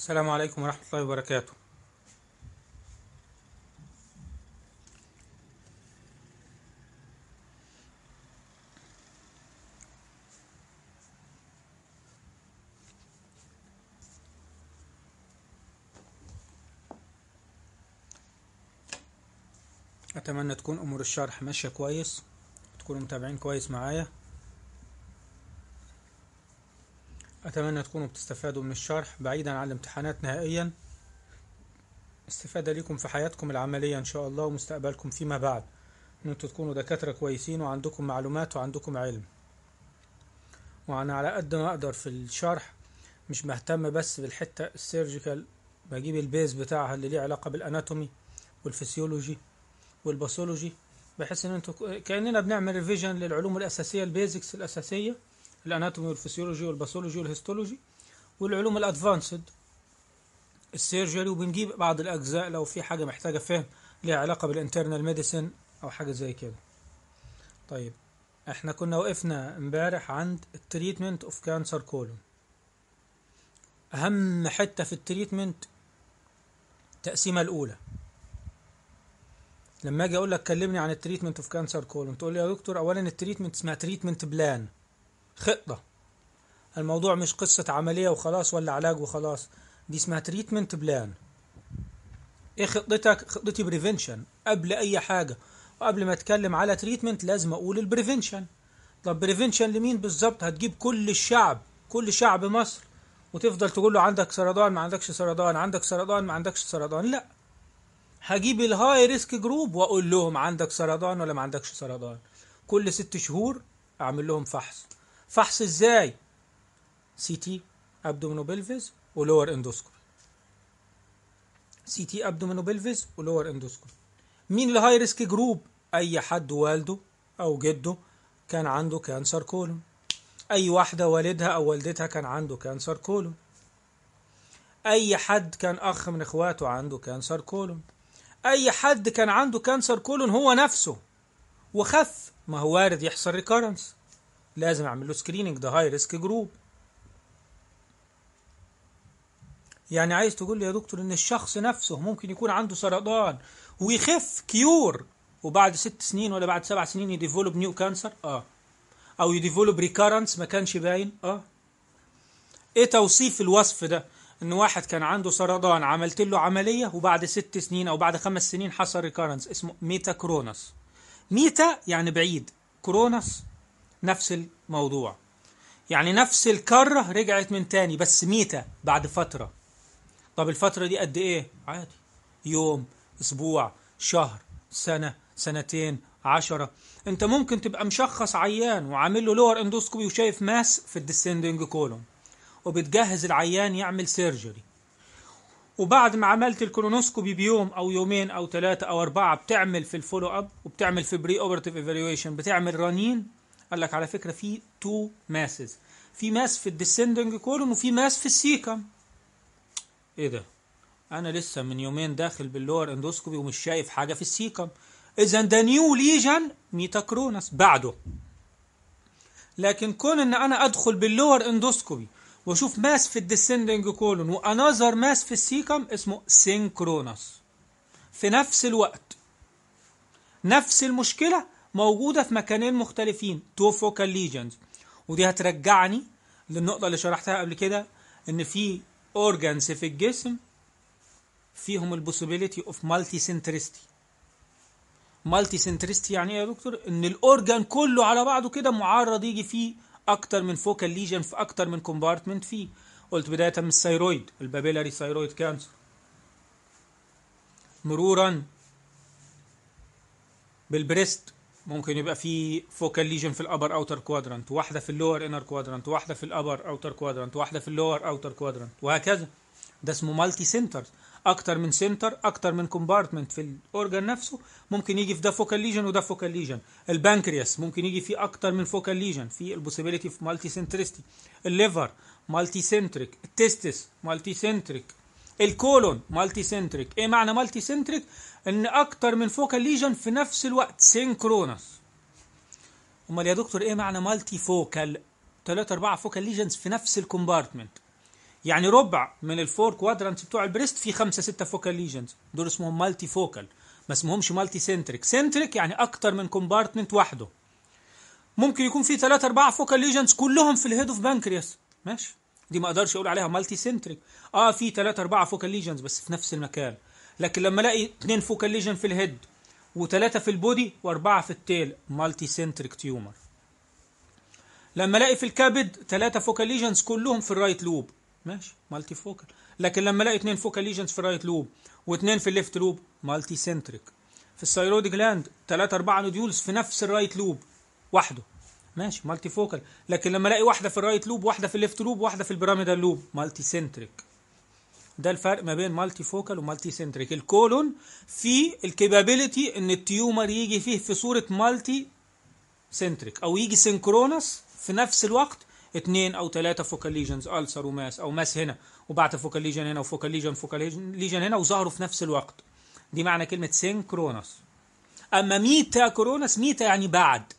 السلام عليكم ورحمة الله وبركاته أتمنى تكون أمور الشرح ماشية كويس تكونوا متابعين كويس معايا أتمنى تكونوا بتستفادوا من الشرح بعيدا عن الامتحانات نهائيا استفادة ليكم في حياتكم العملية إن شاء الله ومستقبلكم فيما بعد إن أنتوا تكونوا دكاترة كويسين وعندكم معلومات وعندكم علم وأنا على قد ما أقدر في الشرح مش مهتم بس بالحتة السيرجيكال بجيب البيز بتاعها اللي ليه علاقة بالأناتومي والفسيولوجي والباثولوجي بحيث إن أنتوا كأننا بنعمل ريفيجن للعلوم الأساسية البيزكس الأساسية الاناتومي والفسيولوجي والباثولوجي والهيستولوجي والعلوم الادفانسد السيرجري وبنجيب بعض الاجزاء لو في حاجه محتاجه فهم ليها علاقه بالانترنال ميديسن او حاجه زي كده طيب احنا كنا وقفنا امبارح عند التريتمنت اوف كانسر كولون اهم حته في التريتمنت التقسيمه الاولى لما اجي اقول لك كلمني عن التريتمنت اوف كانسر كولون تقول لي يا دكتور اولا التريتمنت اسمها تريتمنت بلان خطة الموضوع مش قصة عملية وخلاص ولا علاج وخلاص دي اسمها تريتمنت بلان ايه خطتك خطتي بريفنشن قبل اي حاجة وقبل ما اتكلم على تريتمنت لازم اقول البريفنشن طب بريفنشن لمين بالظبط هتجيب كل الشعب كل شعب مصر وتفضل تقول له عندك سرطان ما عندكش سرطان عندك سرطان ما عندكش سرطان لا هجيب الهاي ريسك جروب واقول لهم عندك سرطان ولا ما عندكش سرطان كل ست شهور اعمل لهم فحص فحص ازاي سي تي ابدومينو بلفيز ولور اندوسكول سي تي ابدومينو بلفيز ولور اندوسكول مين الهاي ريسك جروب اي حد والده او جده كان عنده كانسر كولون اي واحده والدها او والدتها كان عنده كانسر كولون اي حد كان اخ من اخواته عنده كانسر كولون اي حد كان عنده كانسر كولون هو نفسه وخف ما هو وارد يحصل ريكارنس لازم اعمل له سكريننج ده هاي ريسك جروب يعني عايز تقول لي يا دكتور ان الشخص نفسه ممكن يكون عنده سرطان ويخف كيور وبعد ست سنين ولا بعد سبع سنين يديفولوب نيو كانسر اه او يديفولوب ريكارنس ما كانش باين اه ايه توصيف الوصف ده ان واحد كان عنده سرطان عملت له عمليه وبعد ست سنين او بعد خمس سنين حصل ريكارنس اسمه ميتا كرونس ميتا يعني بعيد كرونس نفس الموضوع يعني نفس الكرة رجعت من تاني بس ميتة بعد فترة طب الفترة دي قد ايه عادي يوم اسبوع شهر سنة سنتين عشرة انت ممكن تبقى مشخص عيان وعامل له لور اندوسكوبي وشايف ماس في الديسندنج كولوم وبتجهز العيان يعمل سيرجري وبعد ما عملت الكولونوسكوبي بيوم او يومين او ثلاثة او اربعة بتعمل في الفولو اب وبتعمل في بري اوبرتيف ايفالويشن بتعمل رنين قال لك على فكره في تو ماسز في ماس في الديسندنج كولوم وفي ماس في السيكم ايه ده انا لسه من يومين داخل باللور اندوسكوبي ومش شايف حاجه في السيكم اذا ده نيو ليجن ميتاكرونس بعده لكن كون ان انا ادخل باللور اندوسكوبي واشوف ماس في الديسندنج كولون وانذر ماس في السيكم اسمه سينكرونس في نفس الوقت نفس المشكله موجودة في مكانين مختلفين تو فوكال ليجنز ودي هترجعني للنقطة اللي شرحتها قبل كده ان في اورجانس في الجسم فيهم البوسيبيليتي اوف مالتي سنترستي مالتي سنترستي يعني ايه يا دكتور ان الاورجان كله على بعضه كده معرض يجي فيه اكتر من فوكال ليجن في اكتر من كومبارتمنت فيه قلت بدايه من الثيرويد البابيلاري ثيرويد كانسر مرورا بالبريست ممكن يبقى في فوكال ليجن في الابر اوتر كوادرانت واحده في اللور انر كوادرانت واحده في الابر اوتر كوادرانت واحده في اللور اوتر كوادرانت وهكذا ده اسمه مالتي سنتر اكتر من سنتر اكتر من كومبارتمنت في الاورجان نفسه ممكن يجي في ده فوكال ليجن وده فوكال ليجن البنكرياس ممكن يجي فيه اكتر من فوكال ليجن في البوسيبيليتي في مالتي سنترستي الليفر مالتي سنتريك التستس مالتي سنتريك الكولون مالتي سنتريك ايه معنى مالتي سنتريك ان اكتر من فوكال ليجن في نفس الوقت سينكرونس امال يا دكتور ايه معنى مالتي فوكال 3 4 فوكال ليجنز في نفس الكومبارتمنت يعني ربع من الفور كوادرانتس بتوع البريست في خمسة ستة فوكال ليجنز دول اسمهم مالتي فوكال ما اسمهمش مالتي سنتريك سنتريك يعني اكتر من كومبارتمنت وحده ممكن يكون في 3 4 فوكال ليجنز كلهم في الهيد اوف بانكرياس ماشي دي ما اقدرش اقول عليها مالتي سنتريك اه في 3 4 فوكال ليجنز بس في نفس المكان لكن لما الاقي اثنين فوكال ليجن في الهيد وثلاثة في البودي واربعة في التيل مالتي سنتريك تيومر لما الاقي في الكبد ثلاثة فوكال ليجنز كلهم في الرايت لوب ماشي مالتي فوكال لكن لما الاقي اثنين فوكال ليجنز في الرايت لوب واثنين في الليفت لوب مالتي سنتريك في الثايرويد جلاند ثلاثة أربعة نوديولز في نفس الرايت لوب وحده ماشي مالتي فوكال لكن لما الاقي واحدة في الرايت لوب واحدة في الليفت لوب واحدة في البيراميدال لوب مالتي سنتريك ده الفرق ما بين مالتي فوكال ومالتي سنتريك الكولون في الكابابيلتي ان التيومر يجي فيه في صوره مالتي سنتريك او يجي سينكرونس في نفس الوقت اثنين او ثلاثه فوكال ليجنز السر وماس او ماس هنا وبعت فوكال ليجن هنا وفوكال ليجن فوكال ليجن هنا وظهروا في نفس الوقت دي معنى كلمه سينكرونس اما ميتا كرونس ميتا يعني بعد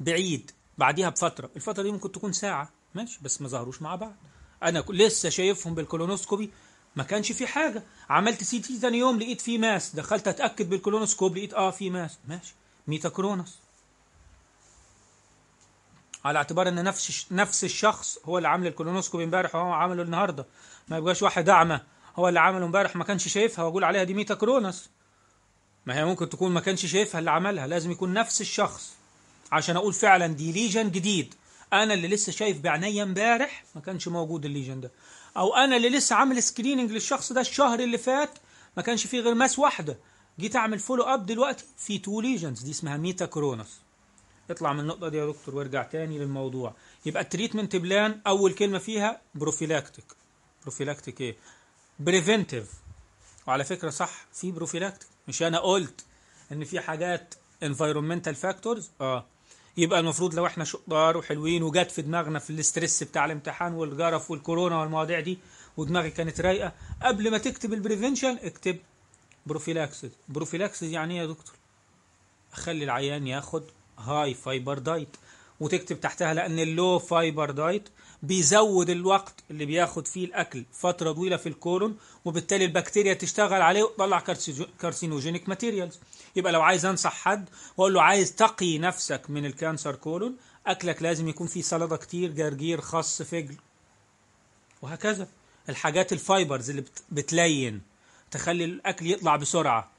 بعيد بعديها بفتره الفتره دي ممكن تكون ساعه ماشي بس ما ظهروش مع بعض انا لسه شايفهم بالكولونوسكوبي ما كانش في حاجه عملت سي تي ثاني يوم لقيت فيه ماس دخلت اتاكد بالكولونوسكوب لقيت اه في ماس ماشي ميتا كرونس على اعتبار ان نفس نفس الشخص هو اللي عامل الكولونوسكوب امبارح وهو عمله النهارده ما يبقاش واحد اعمى هو اللي عمله امبارح ما كانش شايفها واقول عليها دي ميتا كرونس ما هي ممكن تكون ما كانش شايفها اللي عملها لازم يكون نفس الشخص عشان اقول فعلا دي ليجن جديد انا اللي لسه شايف بعينيا امبارح ما كانش موجود الليجن ده او انا اللي لسه عامل سكريننج للشخص ده الشهر اللي فات ما كانش فيه غير ماس واحده جيت اعمل فولو اب دلوقتي في تو ليجنز دي اسمها ميتا كرونوس اطلع من النقطه دي يا دكتور وارجع تاني للموضوع يبقى التريتمنت بلان اول كلمه فيها بروفيلاكتيك بروفيلاكتيك ايه بريفنتيف وعلى فكره صح في بروفيلاكتيك مش انا قلت ان في حاجات انفايرمنتال فاكتورز اه يبقى المفروض لو احنا شطار وحلوين وجت في دماغنا في الاسترس بتاع الامتحان والجرف والكورونا والمواضيع دي ودماغي كانت رايقه قبل ما تكتب البريفنشن اكتب بروفيلاكسز بروفيلاكسز يعني ايه يا دكتور اخلي العيان ياخد هاي فايبر دايت وتكتب تحتها لان اللو فايبر دايت بيزود الوقت اللي بياخد فيه الاكل فتره طويله في الكولون وبالتالي البكتيريا تشتغل عليه وتطلع كارسينوجينيك ماتيريالز يبقى لو عايز انصح حد واقول له عايز تقي نفسك من الكانسر كولون اكلك لازم يكون فيه سلطه كتير جرجير خس فجل وهكذا الحاجات الفايبرز اللي بتلين تخلي الاكل يطلع بسرعه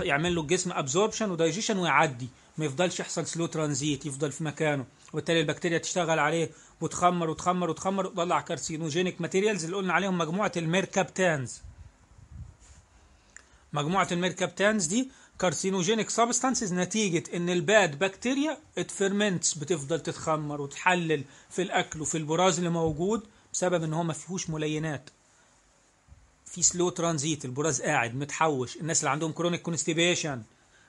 يعمل له الجسم ابزوربشن ودايجيشن ويعدي ما يفضلش يحصل سلو ترانزيت يفضل في مكانه وبالتالي البكتيريا تشتغل عليه وتخمر وتخمر وتخمر وتطلع كارسينوجينيك ماتيريالز اللي قلنا عليهم مجموعه الميركابتانز مجموعه الميركابتانز دي كارسينوجينيك سبستانسز نتيجه ان الباد بكتيريا اتفرمنتس بتفضل تتخمر وتحلل في الاكل وفي البراز اللي موجود بسبب ان هو ما فيهوش ملينات في سلو ترانزيت البراز قاعد متحوش الناس اللي عندهم كرونيك كونستيبيشن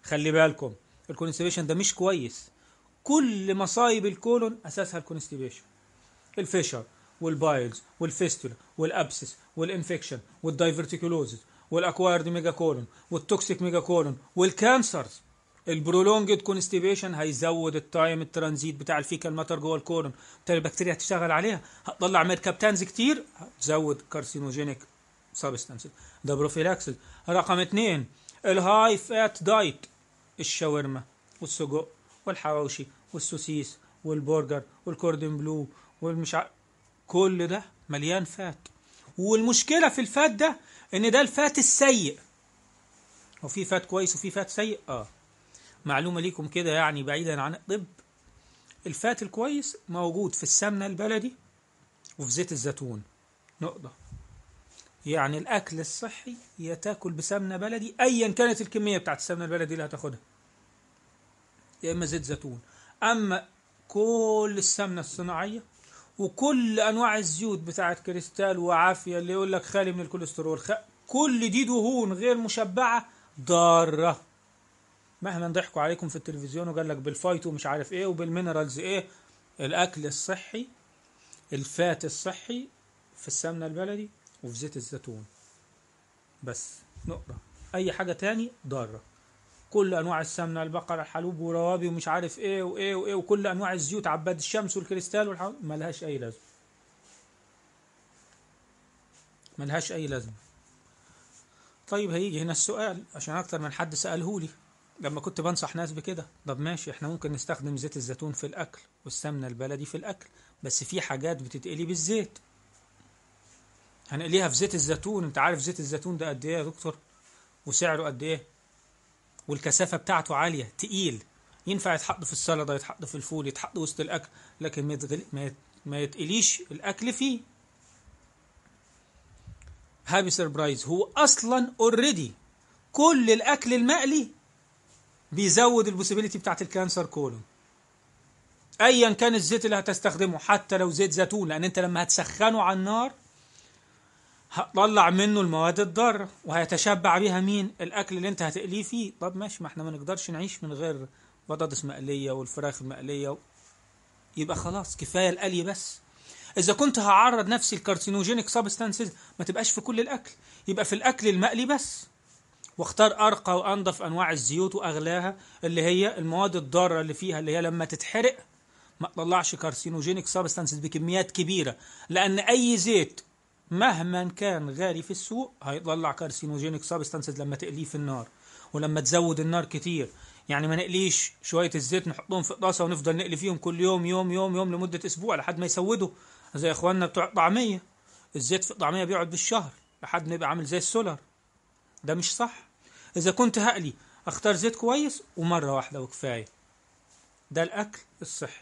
خلي بالكم الكونستيبيشن ده مش كويس كل مصايب الكولون اساسها الكونستيبيشن الفيشر والبايلز والفيستولا والابسس والانفكشن والدايفرتيكولوزز والاكوايرد ميجا كولون والتوكسيك ميجا كولون والكانسرز البرولونجد كونستيبيشن هيزود التايم الترانزيت بتاع الفيكال ماتر جوه الكولون بالتالي البكتيريا هتشتغل عليها هتطلع ميركابتانز كتير هتزود كارسينوجينيك سابستانس ده بروفيلاكسل رقم اثنين الهاي فات دايت الشاورما والسجق والحواوشي والسوسيس والبرجر والكوردن بلو والمش ع... كل ده مليان فات والمشكلة في الفات ده ان ده الفات السيء هو في فات كويس وفي فات سيء اه معلومة ليكم كده يعني بعيدا عن الطب الفات الكويس موجود في السمنة البلدي وفي زيت الزيتون نقطة يعني الأكل الصحي يتاكل بسمنة بلدي أيا كانت الكمية بتاعت السمنة البلدي اللي هتاخدها يا إما زيت زيتون أما كل السمنة الصناعية وكل انواع الزيوت بتاعت كريستال وعافيه اللي يقول لك خالي من الكوليسترول خ... كل دي دهون غير مشبعه ضاره مهما ضحكوا عليكم في التلفزيون وقال لك بالفايت ومش عارف ايه وبالمينرالز ايه الاكل الصحي الفات الصحي في السمنه البلدي وفي زيت الزيتون بس نقطه اي حاجه تاني ضاره كل انواع السمنه البقره الحلوب وروابي ومش عارف ايه وايه وايه وكل انواع الزيوت عباد الشمس والكريستال والحلوب ملهاش اي لازمه ملهاش اي لازمه طيب هيجي هنا السؤال عشان اكتر من حد ساله لي لما كنت بنصح ناس بكده طب ماشي احنا ممكن نستخدم زيت الزيتون في الاكل والسمنه البلدي في الاكل بس في حاجات بتتقلي بالزيت هنقليها في زيت الزيتون انت عارف زيت الزيتون ده قد ايه يا دكتور وسعره قد ايه والكثافه بتاعته عاليه تقيل ينفع يتحط في السلطه يتحط في الفول يتحط وسط الاكل لكن ما يتغل... ما يتقليش الاكل فيه هابي سربرايز هو اصلا اوريدي كل الاكل المقلي بيزود البوسيبيليتي بتاعت الكانسر كولون ايا كان الزيت اللي هتستخدمه حتى لو زيت زيتون لان انت لما هتسخنه على النار هطلع منه المواد الضاره وهيتشبع بيها مين الاكل اللي انت هتقليه فيه طب ماشي ما احنا ما نقدرش نعيش من غير بطاطس مقليه والفراخ المقليه و... يبقى خلاص كفايه القلي بس اذا كنت هعرض نفسي لكارسينوجينيك سبستانسز ما تبقاش في كل الاكل يبقى في الاكل المقلي بس واختار ارقى وانضف انواع الزيوت واغلاها اللي هي المواد الضاره اللي فيها اللي هي لما تتحرق ما تطلعش كارسينوجينيك سبستانسز بكميات كبيره لان اي زيت مهما كان غالي في السوق هيطلع كارسينوجينيك سابستانسز لما تقليه في النار ولما تزود النار كتير يعني ما نقليش شويه الزيت نحطهم في طاسه ونفضل نقلي فيهم كل يوم يوم يوم يوم لمده اسبوع لحد ما يسودوا زي اخواننا بتوع الطعميه الزيت في الطعميه بيقعد بالشهر لحد ما يبقى عامل زي السولر ده مش صح اذا كنت هقلي اختار زيت كويس ومره واحده وكفايه ده الاكل الصحي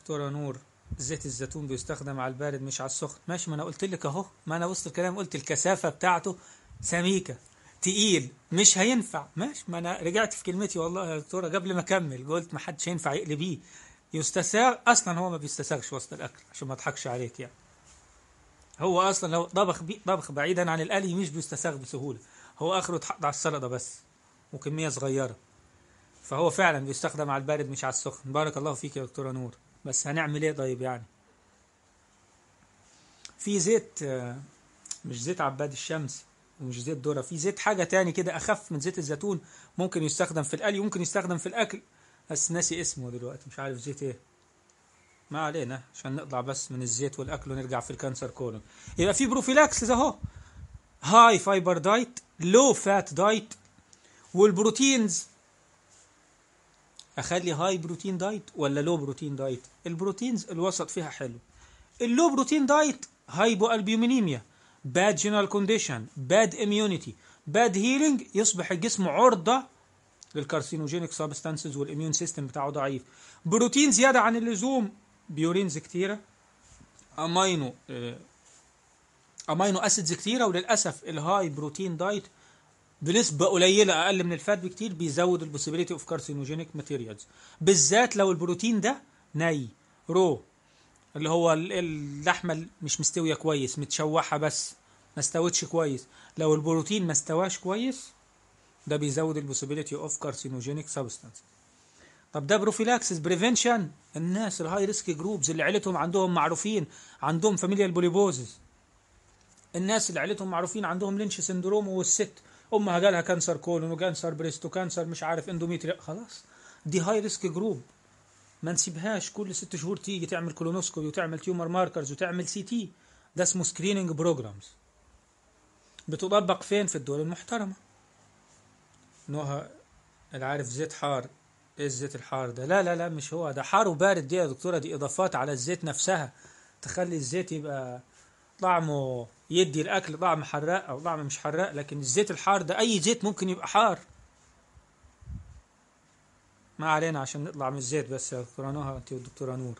دكتوره نور زيت الزيتون بيستخدم على البارد مش على السخن ماشي ما انا قلت لك اهو ما انا وسط الكلام قلت الكثافه بتاعته سميكه تقيل مش هينفع ماشي ما انا رجعت في كلمتي والله يا دكتوره قبل ما اكمل قلت ما حدش هينفع يقلبيه يستساغ اصلا هو ما بيستساغش وسط الاكل عشان ما اضحكش عليك يعني هو اصلا لو طبخ بي طبخ بعيدا عن القلي مش بيستساغ بسهوله هو اخره اتحط على السلطه بس وكميه صغيره فهو فعلا بيستخدم على البارد مش على السخن بارك الله فيك يا دكتوره نور بس هنعمل ايه طيب يعني في زيت آه، مش زيت عباد الشمس ومش زيت ذره في زيت حاجه تاني كده اخف من زيت الزيتون ممكن يستخدم في القلي وممكن يستخدم في الاكل بس ناسي اسمه دلوقتي مش عارف زيت ايه ما علينا عشان نقطع بس من الزيت والاكل ونرجع في الكانسر كولون يبقى في بروفيلاكسز اهو هاي فايبر دايت لو فات دايت والبروتينز اخلي هاي بروتين دايت ولا لو بروتين دايت البروتينز الوسط فيها حلو اللو بروتين دايت هايبو البيومينيميا باد جينرال كونديشن باد اميونيتي باد هيلينج يصبح الجسم عرضه للكارسينوجينيك سابستانسز والاميون سيستم بتاعه ضعيف بروتين زياده عن اللزوم بيورينز كتيره امينو امينو اسيدز كتيره وللاسف الهاي بروتين دايت بنسبه قليله اقل من الفات بكتير بيزود البوسيبيليتي اوف كارسينوجينيك ماتيريالز بالذات لو البروتين ده ني رو اللي هو اللحمه مش مستويه كويس متشوحه بس ما استوتش كويس لو البروتين ما استواش كويس ده بيزود البوسيبيليتي اوف كارسينوجينيك سبستانس طب ده بروفيلاكسس بريفنشن الناس الهاي ريسك جروبز اللي عيلتهم عندهم معروفين عندهم فاميليا البوليبوزز الناس اللي عيلتهم معروفين عندهم لينش سندروم والست امها جالها كانسر كولون وكانسر بريست وكانسر مش عارف اندوميتريا خلاص دي هاي ريسك جروب ما نسيبهاش كل ست شهور تيجي تعمل كولونوسكوبي وتعمل تيومر ماركرز وتعمل سي تي ده اسمه سكريننج بروجرامز بتطبق فين في الدول المحترمة نوها العارف زيت حار ايه الزيت الحار ده لا لا لا مش هو ده حار وبارد دي يا دكتورة دي اضافات على الزيت نفسها تخلي الزيت يبقى طعمه يدي الاكل طعم حراق او طعم مش حراق لكن الزيت الحار ده اي زيت ممكن يبقى حار ما علينا عشان نطلع من الزيت بس يا دكتوره نهى انت والدكتوره نور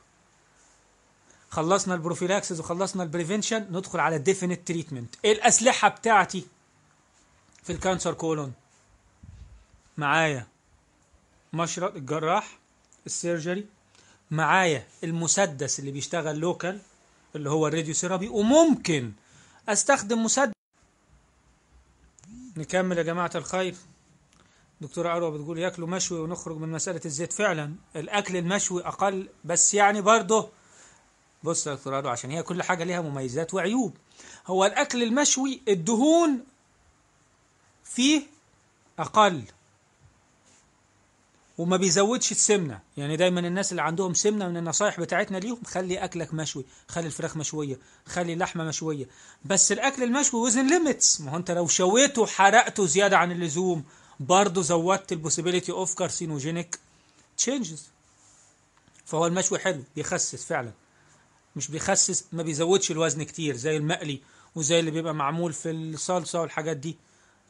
خلصنا البروفيلاكسز وخلصنا البريفنشن ندخل على الديفينيت تريتمنت ايه الاسلحه بتاعتي في الكانسر كولون معايا مشرط الجراح السيرجري معايا المسدس اللي بيشتغل لوكال اللي هو الراديو سيرابي وممكن استخدم مسدس نكمل يا جماعة الخير دكتورة عروة بتقول ياكلوا مشوي ونخرج من مسألة الزيت فعلا الأكل المشوي أقل بس يعني برضه بص يا دكتورة عروة عشان هي كل حاجة ليها مميزات وعيوب هو الأكل المشوي الدهون فيه أقل وما بيزودش السمنه يعني دايما الناس اللي عندهم سمنه من النصايح بتاعتنا ليهم خلي اكلك مشوي خلي الفراخ مشويه خلي اللحمه مشويه بس الاكل المشوي وزن ليميتس ما هو انت لو شويته وحرقته زياده عن اللزوم برضه زودت البوسيبيليتي اوف كارسينوجينيك تشينجز فهو المشوي حلو بيخسس فعلا مش بيخسس ما بيزودش الوزن كتير زي المقلي وزي اللي بيبقى معمول في الصلصه والحاجات دي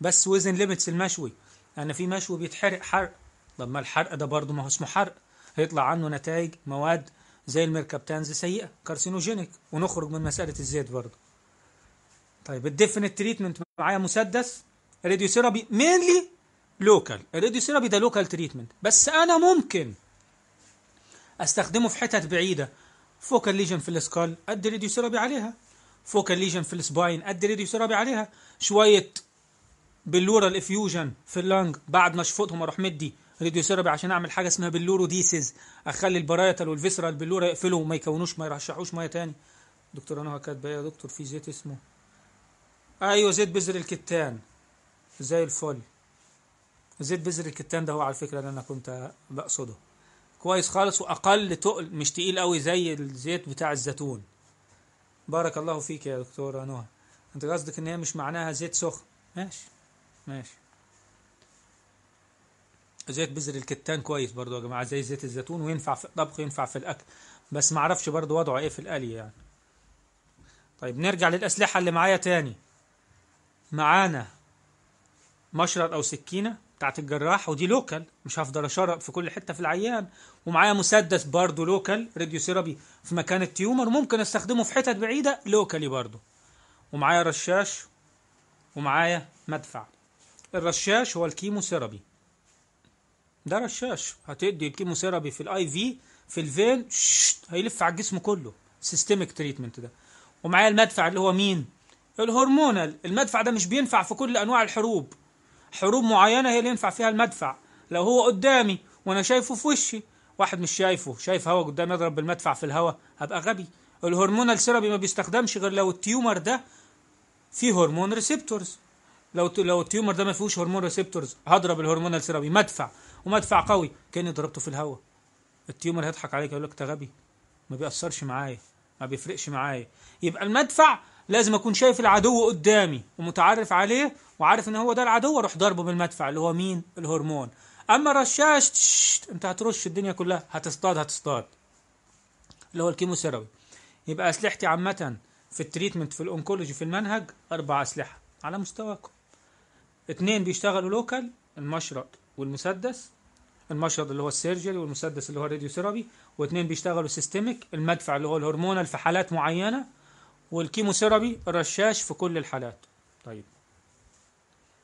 بس وزن ليميتس المشوي انا يعني في مشوي بيتحرق حرق طب ما الحرق ده برضه ما هو اسمه حرق هيطلع عنه نتائج مواد زي الميركابتانز سيئه كارسينوجينيك ونخرج من مساله الزيت برضه طيب الديفينيت تريتمنت معايا مسدس راديو مينلي لوكال الراديو ده لوكال تريتمنت بس انا ممكن استخدمه في حتت بعيده فوكال ليجن في السكال ادي راديو عليها فوكال ليجن في السباين ادي راديو عليها شويه بلورال افيوجن في اللنج بعد ما اشفطهم اروح مدي راديو ثيرابي عشان اعمل حاجه اسمها ديسيز اخلي البرايتال والفيسرال باللورا يقفلوا وما يكونوش ما يرشحوش ميه تاني دكتور انا كاتبه يا دكتور في زيت اسمه ايوه زيت بذر الكتان زي الفل زيت بذر الكتان ده هو على فكره اللي انا كنت بقصده كويس خالص واقل تقل مش تقيل قوي زي الزيت بتاع الزيتون بارك الله فيك يا دكتوره نهى انت قصدك ان هي مش معناها زيت سخن ماشي ماشي زيت بذر الكتان كويس برضو يا جماعه زي زيت الزيتون وينفع في الطبخ ينفع في الاكل بس ما اعرفش برضو وضعه ايه في القلي يعني طيب نرجع للاسلحه اللي معايا تاني معانا مشرط او سكينه بتاعت الجراح ودي لوكال مش هفضل اشرب في كل حته في العيان ومعايا مسدس برضو لوكال راديو سيرابي في مكان التيومر ممكن استخدمه في حتت بعيده لوكالي برضو ومعايا رشاش ومعايا مدفع الرشاش هو الكيمو سيرابي ده رشاش هتدي الكيموثيرابي في الاي في في الفين هيلف على الجسم كله سيستميك تريتمنت ده ومعايا المدفع اللي هو مين الهرمونال المدفع ده مش بينفع في كل انواع الحروب حروب معينه هي اللي ينفع فيها المدفع لو هو قدامي وانا شايفه في وشي واحد مش شايفه شايف هوا قدامي اضرب بالمدفع في الهوا هبقى غبي الهرمونال سيرابي ما بيستخدمش غير لو التيومر ده فيه هرمون ريسبتورز لو لو التيومر ده ما فيهوش هرمون ريسبتورز هضرب الهرمونال سيرابي مدفع ومدفع قوي كاني ضربته في الهواء التيومر هيضحك عليك يقول لك انت غبي ما بيأثرش معايا ما بيفرقش معايا يبقى المدفع لازم اكون شايف العدو قدامي ومتعرف عليه وعارف ان هو ده العدو اروح ضربه بالمدفع اللي هو مين الهرمون اما الرشاش انت هترش الدنيا كلها هتصطاد هتصطاد اللي هو الكيموثيرابي يبقى اسلحتي عامه في التريتمنت في الانكولوجي في المنهج أربع أسلحة على مستواكم اتنين بيشتغلوا لوكال المشرط والمسدس المشرط اللي هو السيرجري والمسدس اللي هو الراديو ثيرابي واثنين بيشتغلوا سيستميك المدفع اللي هو الهرمونال في حالات معينه والكيمو ثيرابي الرشاش في كل الحالات طيب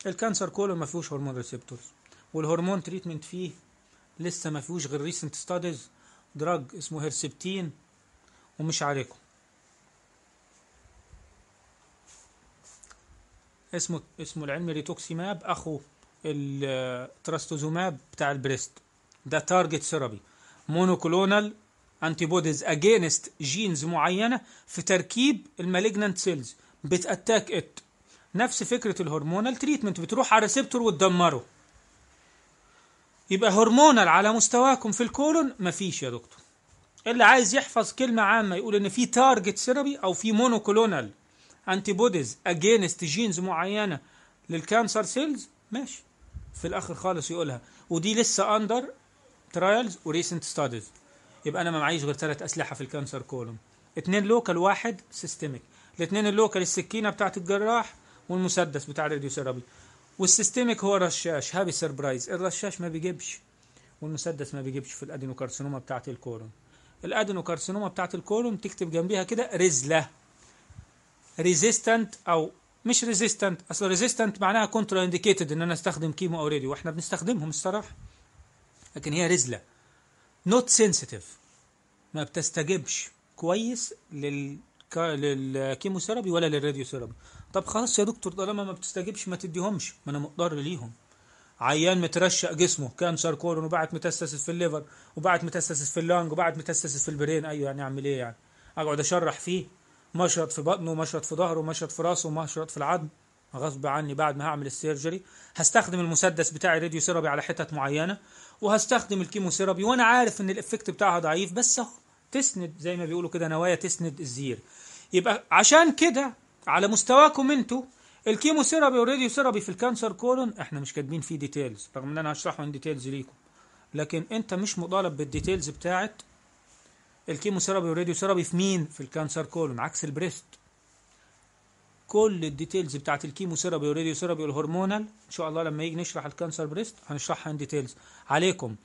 الكانسر كولون ما فيهوش هرمون ريسبتورز والهرمون تريتمنت فيه لسه ما فيهوش غير ريسنت ستاديز دراج اسمه هيرسبتين ومش عليكم اسمه اسمه العلمي ريتوكسيماب اخو التراستوزوماب بتاع البريست ده تارجت ثيرابي مونوكلونال انتي بوديز اجينست جينز معينه في تركيب المالجنانت سيلز بتاتاك ات نفس فكره الهرمونال تريتمنت بتروح على ريسبتور وتدمره يبقى هرمونال على مستواكم في الكولون مفيش يا دكتور اللي عايز يحفظ كلمه عامه يقول ان في تارجت ثيرابي او في مونوكلونال انتي بوديز اجينست جينز معينه للكانسر سيلز ماشي في الاخر خالص يقولها ودي لسه اندر ترايلز وريسنت ستاديز يبقى انا ما معيش غير ثلاث اسلحه في الكانسر كولوم اثنين لوكال واحد سيستميك الاثنين اللوكال السكينه بتاعت الجراح والمسدس بتاع الراديو سيرابي والسيستميك هو رشاش هابي سربرايز الرشاش ما بيجيبش والمسدس ما بيجيبش في الادينوكارسينوما بتاعت الكولون الادينوكارسينوما بتاعت الكولون تكتب جنبيها كده رزله ريزيستنت او مش ريزيستنت اصل ريزيستنت معناها كونترا انديكيتد ان انا استخدم كيمو او راديو واحنا بنستخدمهم الصراحه لكن هي رزله نوت سنسيتيف ما بتستجبش كويس لل ثيرابي ولا للراديو ثيرابي طب خلاص يا دكتور طالما ما بتستجبش ما تديهمش ما انا مضطر ليهم عيان مترشق جسمه كانسر كولون وبعت متستسس في الليفر وبعت متستسس في اللانج وبعت متستسس في البرين ايوه يعني اعمل ايه يعني اقعد اشرح فيه مشط في بطنه مشط في ظهره مشط في راسه مشط في العظم غصب عني بعد ما هعمل السيرجري هستخدم المسدس بتاعي الراديو سيرابي على حتت معينه وهستخدم الكيمو سيرابي وانا عارف ان الافكت بتاعها ضعيف بس تسند زي ما بيقولوا كده نوايا تسند الزير يبقى عشان كده على مستواكم انتوا الكيمو سيرابي والراديو سيرابي في الكانسر كولون احنا مش كاتبين فيه ديتيلز رغم ان انا هشرحه ان ديتيلز ليكم لكن انت مش مطالب بالديتيلز بتاعت الكيموثيرابي والراديوثيرابي في مين في الكانسر كولون عكس البريست كل الديتيلز بتاعت الكيموثيرابي والراديوثيرابي والهرمونال ان شاء الله لما يجي نشرح الكانسر بريست هنشرحها ان ديتيلز عليكم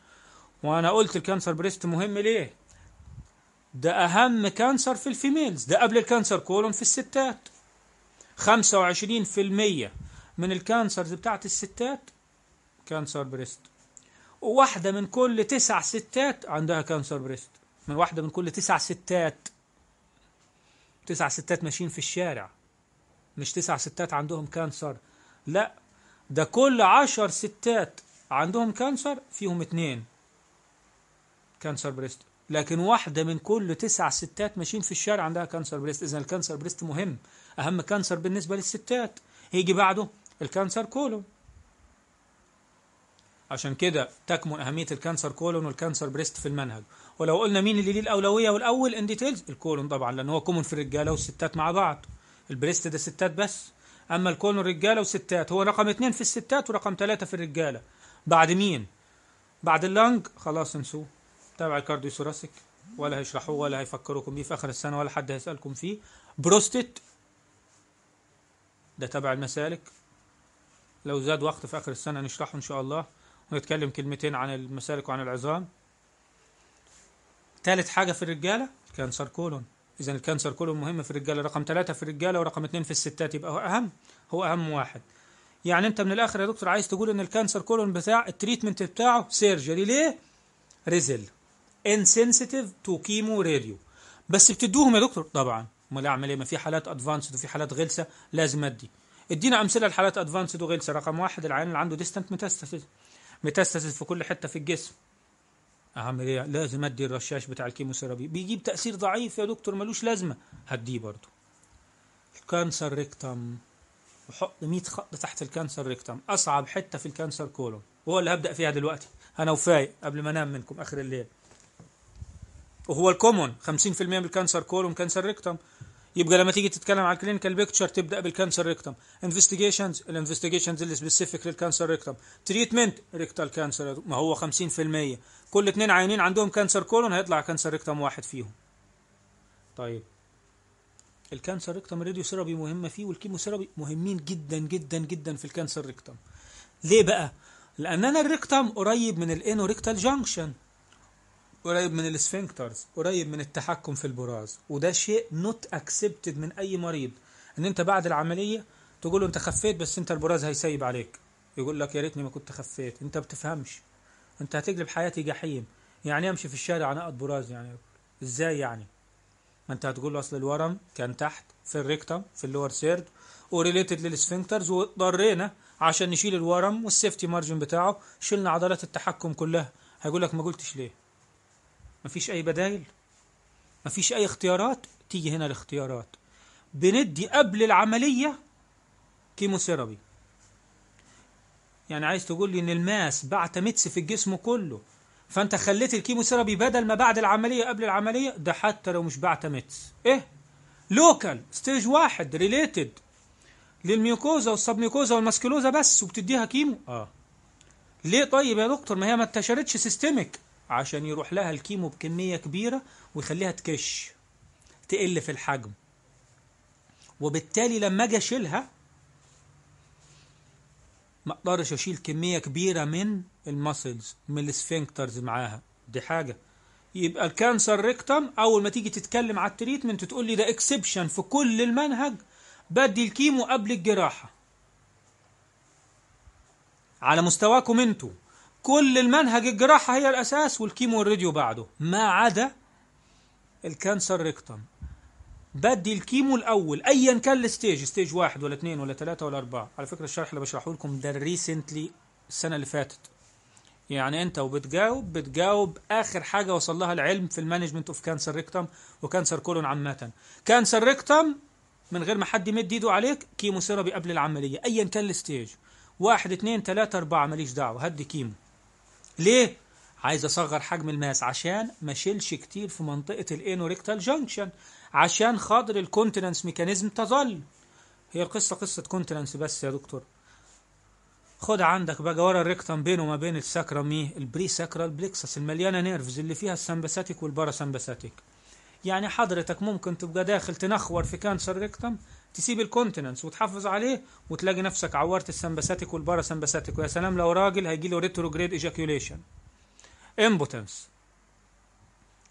وانا قلت الكانسر بريست مهم ليه ده اهم كانسر في الفيميلز ده قبل الكانسر كولون في الستات 25% من الكانسرز بتاعت الستات كانسر بريست وواحدة من كل تسع ستات عندها كانسر بريست من واحدة من كل تسع ستات تسع ستات ماشيين في الشارع مش تسع ستات عندهم كانسر لا ده كل عشر ستات عندهم كانسر فيهم اتنين كانسر بريست لكن واحدة من كل تسع ستات ماشيين في الشارع عندها كانسر بريست إذا الكانسر بريست مهم أهم كانسر بالنسبة للستات هيجي بعده الكانسر كولون عشان كده تكمن أهمية الكانسر كولون والكانسر بريست في المنهج ولو قلنا مين اللي ليه الاولويه والاول ان ديتيلز الكولون طبعا لان هو كومن في الرجاله والستات مع بعض البريست ده ستات بس اما الكولون رجاله وستات هو رقم اثنين في الستات ورقم ثلاثه في الرجاله بعد مين بعد اللنج خلاص انسوه تابع الكارديو سوراسيك ولا هيشرحوه ولا هيفكروكم بيه في اخر السنه ولا حد هيسالكم فيه بروستيت ده تبع المسالك لو زاد وقت في اخر السنه نشرحه ان شاء الله ونتكلم كلمتين عن المسالك وعن العظام ثالث حاجة في الرجالة كانسر كولون إذا الكانسر كولون مهم في الرجالة رقم ثلاثة في الرجالة ورقم اثنين في الستات يبقى هو أهم هو أهم واحد يعني أنت من الآخر يا دكتور عايز تقول إن الكانسر كولون بتاع التريتمنت بتاعه سيرجري ليه؟ ريزل انسنسيتيف تو كيمو راديو بس بتدوهم يا دكتور طبعا امال اعمل ايه ما في حالات ادفانسد وفي حالات غلسه لازم ادي ادينا امثله لحالات ادفانسد وغلسه رقم واحد العيان اللي عنده ديستنت ميتاستاسيس ميتاستاسيس في كل حته في الجسم اعمل ايه لازم ادي الرشاش بتاع الكيموثيرابي بيجيب تاثير ضعيف يا دكتور ملوش لازمه هديه برضه الكانسر ريكتم وحط 100 خط تحت الكانسر ريكتم اصعب حته في الكانسر كولون وهو اللي هبدا فيها دلوقتي انا وفايق قبل ما انام منكم اخر الليل وهو الكومون 50% من الكانسر كولون كانسر ريكتم يبقى لما تيجي تتكلم على الكلينيكال بيكتشر تبدا بالكانسر ريكتم انفستيجيشنز الانفستيجيشنز اللي سبيسيفيك للكانسر ريكتم تريتمنت ريكتال كانسر ما هو 50% كل اثنين عينين عندهم كانسر كولون هيطلع كانسر ريكتم واحد فيهم طيب الكانسر ريكتم الراديو ثيرابي مهمه فيه والكيمو ثيرابي مهمين جدا جدا جدا في الكانسر ريكتم ليه بقى لان انا الريكتم قريب من الانوريكتال جانكشن قريب من الاسفنكترز قريب من التحكم في البراز وده شيء نوت اكسبتد من اي مريض ان انت بعد العمليه تقول له انت خفيت بس انت البراز هيسيب عليك يقول لك يا ريتني ما كنت خفيت انت بتفهمش انت هتقلب حياتي جحيم يعني امشي في الشارع انا براز يعني ازاي يعني ما انت هتقول له اصل الورم كان تحت في الريكتم في اللور سيرد وريليتد للسفنكترز واضطرينا عشان نشيل الورم والسيفتي مارجن بتاعه شلنا عضلات التحكم كلها هيقول لك ما قلتش ليه مفيش أي بدايل مفيش أي اختيارات تيجي هنا الاختيارات بندي قبل العملية كيموثيرابي يعني عايز تقول لي إن الماس بعتمدس ميتس في الجسم كله فأنت خليت الكيموثيرابي بدل ما بعد العملية قبل العملية ده حتى لو مش بعتمدس ميتس إيه؟ لوكال ستيج واحد ريليتد للميوكوزا والسبميوكوزا والماسكلوزا بس وبتديها كيمو اه ليه طيب يا دكتور ما هي ما انتشرتش سيستميك عشان يروح لها الكيمو بكمية كبيرة ويخليها تكش تقل في الحجم وبالتالي لما اجي اشيلها ما اقدرش اشيل كمية كبيرة من المسلز من السفنكترز معاها دي حاجة يبقى الكانسر ريكتم اول ما تيجي تتكلم على التريتمنت تقول لي ده اكسبشن في كل المنهج بدي الكيمو قبل الجراحة على مستواكم انتوا كل المنهج الجراحة هي الأساس والكيمو والراديو بعده ما عدا الكانسر ريكتم بدي الكيمو الأول أيا كان الستيج ستيج واحد ولا اثنين ولا ثلاثة ولا أربعة على فكرة الشرح اللي بشرحه لكم ده ريسنتلي السنة اللي فاتت يعني أنت وبتجاوب بتجاوب آخر حاجة وصل لها العلم في المانجمنت أوف كانسر ريكتم وكانسر كولون عامة كانسر ريكتم من غير ما حد يمد ايده عليك كيمو ثيرابي قبل العملية أيا كان الستيج واحد اثنين ثلاثة أربعة ماليش دعوة هدي كيمو ليه؟ عايز اصغر حجم الماس عشان ما اشيلش كتير في منطقه الانوريكتال جنكشن عشان خاطر الكونتننس ميكانيزم تظل هي القصه قصه كونتننس بس يا دكتور خد عندك بقى ورا الريكتم بينه وما بين الساكرام البري ساكرال بليكسس المليانه نيرفز اللي فيها والبارا والباراسمباثيك يعني حضرتك ممكن تبقى داخل تنخور في كانسر ريكتم تسيب الكونتيننس وتحافظ عليه وتلاقي نفسك عورت والبارا والباراسمباساتيك ويا سلام لو راجل هيجي له ريتروجريد ايجاكيوليشن امبوتنس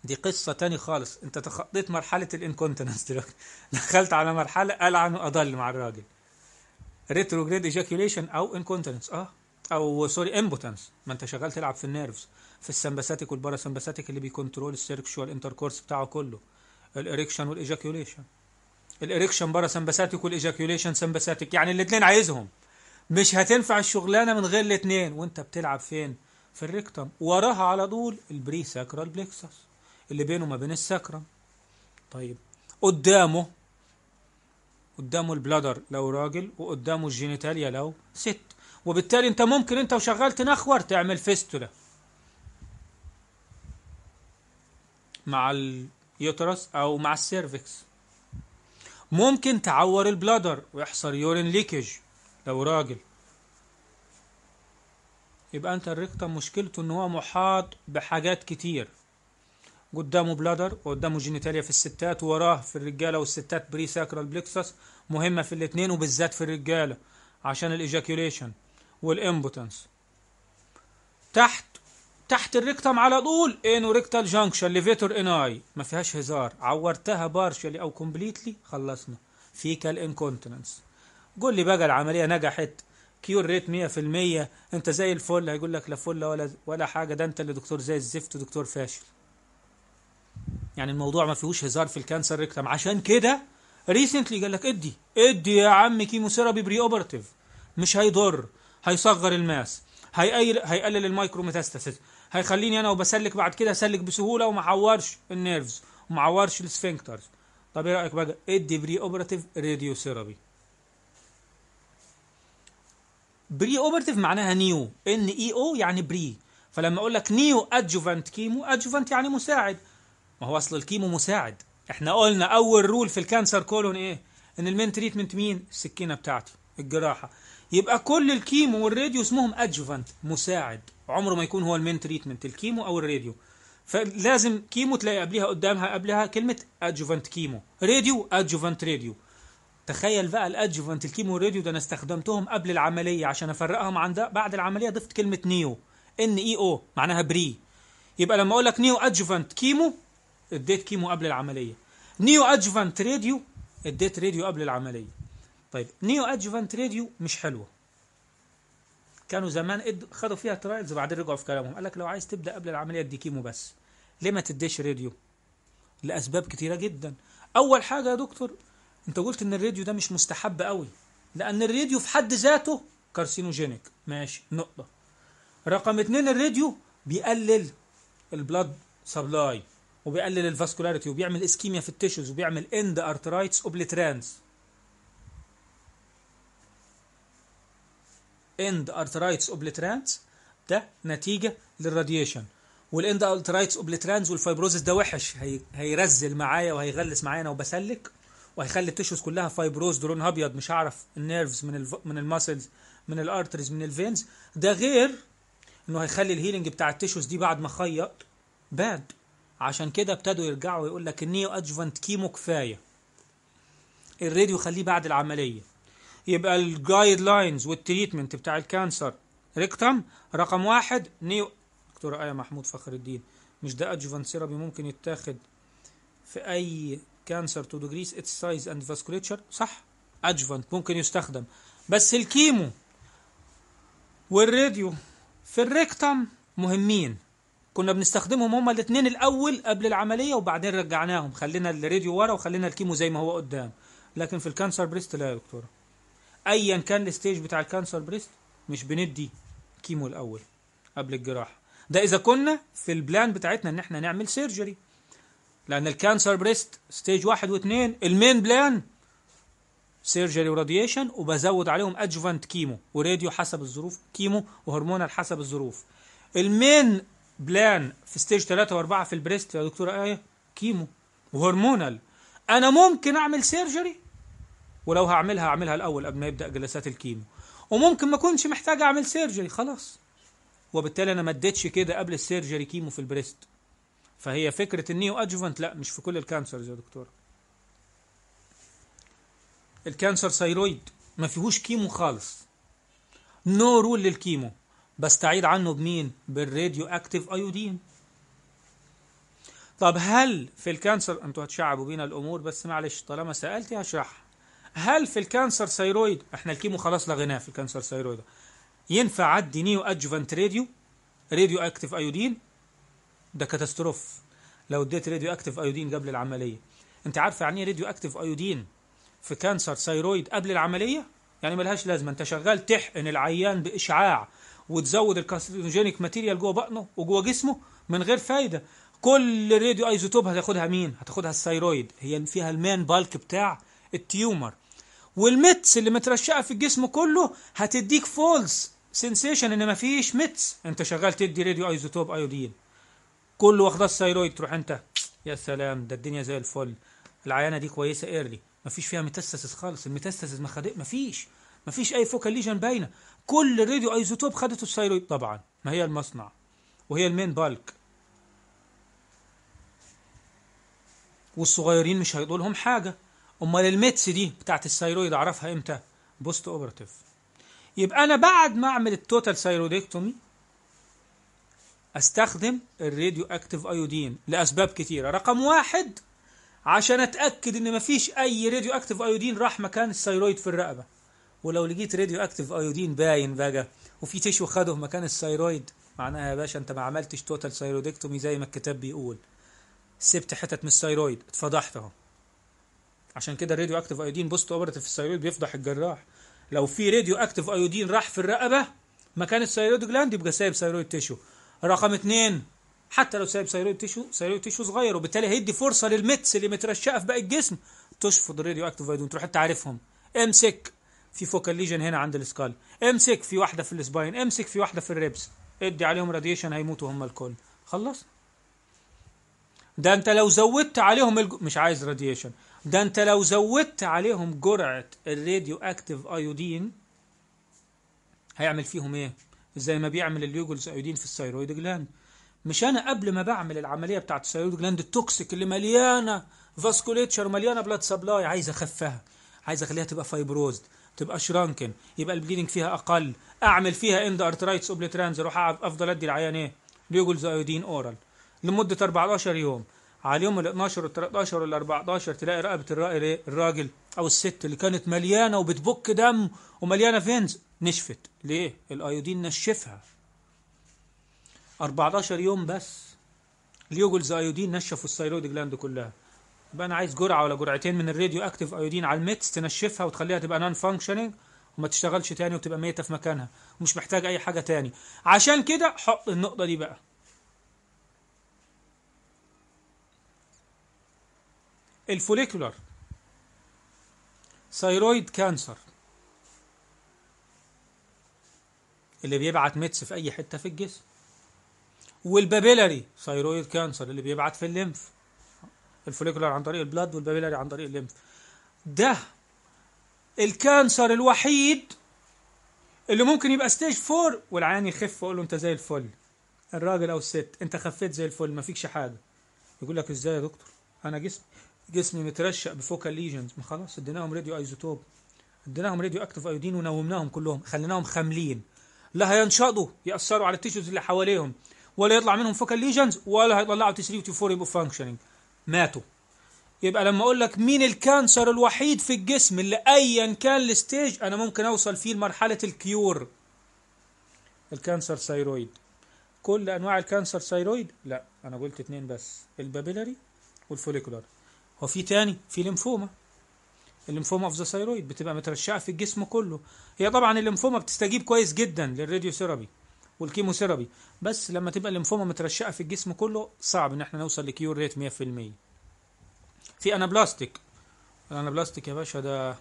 دي قصه تاني خالص انت تخطيت مرحله الانكونتنس دلوقتي دخلت على مرحله العن واضل مع الراجل ريتروجريد ايجاكيوليشن او انكونتنس اه او سوري امبوتنس ما انت شغال تلعب في النيرفز في والبارا والباراسمباساتيك اللي بيكنترول السيركشوال انتركورس بتاعه كله الاريكشن والايجاكيوليشن الإريكشن بارا سمباساتيك والإيجاكيوليشن سمباساتيك يعني الاتنين عايزهم مش هتنفع الشغلانة من غير الاتنين وانت بتلعب فين في الريكتم وراها على طول البري ساكرال بليكسس اللي بينه ما بين الساكرم طيب قدامه قدامه البلادر لو راجل وقدامه الجينيتاليا لو ست وبالتالي انت ممكن انت وشغال تنخور تعمل فيستولا مع اليوترس او مع السيرفكس ممكن تعور البلادر ويحصل يورين ليكج لو راجل يبقى انت الريكتم مشكلته ان هو محاط بحاجات كتير قدامه بلادر وقدامه جينيتاليا في الستات وراه في الرجاله والستات بري ساكرال بلكسس مهمه في الاثنين وبالذات في الرجاله عشان الايجاكيوليشن والامبوتنس تحت تحت الريكتم على طول انو ريكتال جانكشن ليفيتور اي ما فيهاش هزار عورتها بارشلي او كومبليتلي خلصنا فيكال انكونتننس قول لي بقى العمليه نجحت كيور ريت 100% انت زي الفل هيقول لك لا فل ولا ولا حاجه ده انت اللي دكتور زي الزفت ودكتور فاشل يعني الموضوع ما فيهوش هزار في الكانسر ريكتم عشان كده ريسنتلي قال لك ادي ادي يا عم كيموثيرابي بري اوبرتيف مش هيضر هيصغر الماس هيقلل المايكرو ميتاستاسيس هيخليني انا وبسلك بعد كده اسلك بسهوله وما اعورش النيرفز وما اعورش السفنكترز طب ايه رايك بقى ادي إيه بري اوبراتيف راديو ثيرابي بري اوبراتيف معناها نيو ان اي او يعني بري فلما اقول لك نيو ادجوفنت كيمو ادجوفنت يعني مساعد ما هو اصل الكيمو مساعد احنا قلنا اول رول في الكانسر كولون ايه ان المين تريتمنت مين السكينه بتاعتي الجراحه يبقى كل الكيمو والراديو اسمهم ادجوفنت مساعد عمره ما يكون هو المين تريتمنت الكيمو او الراديو فلازم كيمو تلاقي قبلها قدامها قبلها كلمه ادجوفنت كيمو راديو ادجوفنت راديو تخيل بقى الادجوفنت الكيمو والراديو ده انا استخدمتهم قبل العمليه عشان افرقهم عن ده بعد العمليه ضفت كلمه نيو ان اي او معناها بري يبقى لما اقول لك نيو ادجوفنت كيمو اديت كيمو قبل العمليه نيو ادجوفنت راديو اديت راديو قبل العمليه طيب نيو ادجوفنت راديو مش حلوه كانوا زمان خدوا فيها ترايلز وبعدين رجعوا في كلامهم قال لك لو عايز تبدا قبل العمليه دي كيمو بس ليه ما تديش راديو لاسباب كتيره جدا اول حاجه يا دكتور انت قلت ان الراديو ده مش مستحب قوي لان الراديو في حد ذاته كارسينوجينيك ماشي نقطه رقم اتنين الراديو بيقلل البلاد سبلاي وبيقلل الفاسكولاريتي وبيعمل اسكيميا في التيشوز وبيعمل اند ارترايتس اوبليترانس اند ارترايتس اوبليترانس ده نتيجه للراديشن والاند ارترايتس اوبليترانس والفايبروزس ده وحش هي هيرزل معايا وهيغلس معايا انا وبسلك وهيخلي التشوز كلها فايبروز درون ابيض مش هعرف النيرفز من الف... من الماسلز من الارتريز من الفينز ده غير انه هيخلي الهيلنج بتاع التشوز دي بعد ما خيط باد عشان كده ابتدوا يرجعوا يقول لك النيو ادجفانت كيمو كفايه الراديو خليه بعد العمليه يبقى الجايد لاينز والتريتمنت بتاع الكانسر ريكتم رقم واحد نيو دكتوره ايه محمود فخر الدين مش ده ادجوفانت ثيرابي ممكن يتاخد في اي كانسر تو ديجريس اتس سايز اند فاسكوليتشر صح ادجوفانت ممكن يستخدم بس الكيمو والراديو في الريكتم مهمين كنا بنستخدمهم هما الاثنين الاول قبل العمليه وبعدين رجعناهم خلينا الراديو ورا وخلينا الكيمو زي ما هو قدام لكن في الكانسر بريست لا يا دكتوره ايا كان الستيج بتاع الكانسر بريست مش بندي كيمو الاول قبل الجراحه ده اذا كنا في البلان بتاعتنا ان احنا نعمل سيرجري لان الكانسر بريست ستيج واحد واثنين المين بلان سيرجري وراديشن وبزود عليهم ادجفنت كيمو وراديو حسب الظروف كيمو وهرمونال حسب الظروف المين بلان في ستيج ثلاثة واربعة في البريست يا دكتوره ايه كيمو وهرمونال انا ممكن اعمل سيرجري ولو هعملها هعملها الاول قبل ما يبدا جلسات الكيمو وممكن ما اكونش محتاج اعمل سيرجري خلاص وبالتالي انا ما اديتش كده قبل السيرجري كيمو في البريست فهي فكره النيو ادجوفنت لا مش في كل الكانسرز يا دكتور الكانسر ثايرويد ما فيهوش كيمو خالص نو رول للكيمو بستعيد عنه بمين بالراديو اكتيف ايودين طب هل في الكانسر انتوا هتشعبوا بينا الامور بس معلش طالما سالتي هشرحها هل في الكانسر ثيرويد احنا الكيمو خلاص لغيناه في الكانسر ثيرويد ينفع عدي نيو ادجفنت راديو راديو اكتف ايودين ده كاتاستروف لو اديت راديو اكتف ايودين قبل العمليه انت عارف يعني ايه راديو اكتف ايودين في كانسر ثيرويد قبل العمليه يعني ملهاش لازمه انت شغال تحقن العيان باشعاع وتزود الكارسينوجينيك ماتيريال جوه بطنه وجوه جسمه من غير فايده كل راديو ايزوتوب هتاخدها مين هتاخدها الثيرويد هي فيها المين بالك بتاع التيومر والميتس اللي مترشقه في الجسم كله هتديك فولز سنسيشن ان مفيش متس انت شغال تدي راديو ايزوتوب ايودين كل واخده الثيرويد تروح انت يا سلام ده الدنيا زي الفل العيانه دي كويسه ايرلي مفيش فيها ميتاستاسيس خالص الميتاستاسيس ما خد مفيش مفيش اي فوكال ليجن باينه كل الراديو ايزوتوب خدته الثيرويد طبعا ما هي المصنع وهي المين بالك والصغيرين مش هيقولهم لهم حاجه امال الميتس دي بتاعت الثيرويد اعرفها امتى بوست اوبراتيف يبقى انا بعد ما اعمل التوتال ثيرويدكتومي استخدم الراديو اكتيف ايودين لاسباب كتيره رقم واحد عشان اتاكد ان مفيش اي راديو اكتيف ايودين راح مكان الثيرويد في الرقبه ولو لقيت راديو اكتيف ايودين باين بقى وفي تشو خده مكان الثيرويد معناها يا باشا انت ما عملتش توتال ثيرويدكتومي زي ما الكتاب بيقول سبت حتت من الثيرويد اتفضحت اهو عشان كده الراديو اكتف ايودين بوست اوبرتيف الثيرويد بيفضح الجراح لو في راديو اكتف ايودين راح في الرقبه مكان الثيرويد جلاند يبقى سايب ثيرويد تيشو رقم اثنين حتى لو سايب ثيرويد تيشو ثيرويد تيشو صغير وبالتالي هيدي فرصه للمتس اللي مترشقه في باقي الجسم تشفط الراديو اكتف ايودين تروح انت عارفهم امسك في فوكال ليجن هنا عند السكال امسك في واحده في السباين امسك في واحده في الريبس ادي عليهم راديشن هيموتوا هم الكل خلص ده انت لو زودت عليهم الج... مش عايز راديشن ده انت لو زودت عليهم جرعة الراديو اكتف ايودين هيعمل فيهم ايه زي ما بيعمل اليوجلز ايودين في الثيرويد جلاند مش انا قبل ما بعمل العمليه بتاعت الثيرويد جلاند التوكسيك اللي مليانه فاسكوليتشر مليانه بلاد سبلاي عايز اخفها عايز اخليها تبقى فايبروزد تبقى شرانكن يبقى البليدنج فيها اقل اعمل فيها اند ارترايتس اوبليترانز اروح افضل ادي العيان ايه ليوجلز ايودين اورال لمده 14 يوم على اليوم ال 12 وال 13 وال 14 تلاقي رقبه الراجل او الست اللي كانت مليانه وبتبك دم ومليانه فينز نشفت ليه الايودين نشفها 14 يوم بس ليوجلز ايودين نشفوا الثايرويد جلاند كلها يبقى انا عايز جرعه ولا جرعتين من الراديو اكتف ايودين على الميتس تنشفها وتخليها تبقى نون فانكشننج وما تشتغلش تاني وتبقى ميته في مكانها ومش محتاج اي حاجه تاني عشان كده حط النقطه دي بقى الفوليكولار ثيرويد كانسر اللي بيبعت ميتس في اي حته في الجسم والبابيلاري ثيرويد كانسر اللي بيبعت في الليمف الفوليكولار عن طريق البلاد والبابيلاري عن طريق الليمف ده الكانسر الوحيد اللي ممكن يبقى ستيج 4 والعيان يخف واقول له انت زي الفل الراجل او الست انت خفيت زي الفل ما فيكش حاجه يقول لك ازاي يا دكتور انا جسمي جسمي مترشق بفوكال ليجنز ما خلاص اديناهم راديو ايزوتوب اديناهم راديو اكتف ايودين ونومناهم كلهم خليناهم خاملين لا هينشطوا ياثروا على التيشوز اللي حواليهم ولا يطلع منهم فوكال ليجنز ولا هيطلعوا تي 3 وتي 4 يبقوا فانكشننج ماتوا يبقى لما اقول لك مين الكانسر الوحيد في الجسم اللي ايا كان الستيج انا ممكن اوصل فيه لمرحله الكيور الكانسر ثايرويد كل انواع الكانسر ثايرويد لا انا قلت اتنين بس البابيلاري والفوليكولار وفي تاني في ليمفوما الليمفوما اوف ذا ثايرويد بتبقى مترشحه في الجسم كله هي طبعا الليمفوما بتستجيب كويس جدا للراديو ثيرابي والكيموثيرابي بس لما تبقى الليمفوما مترشحه في الجسم كله صعب ان احنا نوصل لكيور ريت 100% في انابلاستيك الانابلاستيك يا باشا ده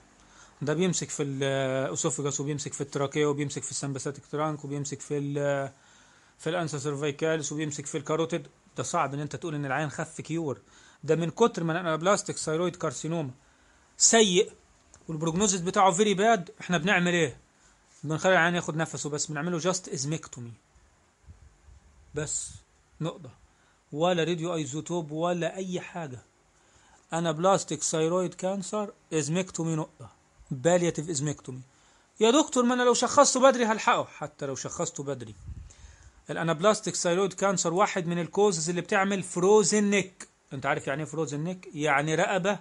ده بيمسك في الاسوفجاس آه، وبيمسك في التراكيه وبيمسك في السمباثيك ترانك وبيمسك في الـ آه، في الانسا سيرفيكالس وبيمسك في الكاروتيد ده صعب ان انت تقول ان العيان خف كيور ده من كتر من الانابلاستيك ثايرويد كارسينوما سيء والبروجنوزيس بتاعه فيري باد احنا بنعمل ايه بنخلي العيان ياخد نفسه بس بنعمله جاست ازميكتومي بس نقطه ولا راديو ايزوتوب ولا اي حاجه انا بلاستيك ثايرويد كانسر ازميكتومي نقطه بالياتيف ازميكتومي يا دكتور ما انا لو شخصته بدري هلحقه حتى لو شخصته بدري الانابلاستيك ثايرويد كانسر واحد من الكوزز اللي بتعمل فروزن نيك انت عارف يعني ايه فروزن نيك يعني رقبه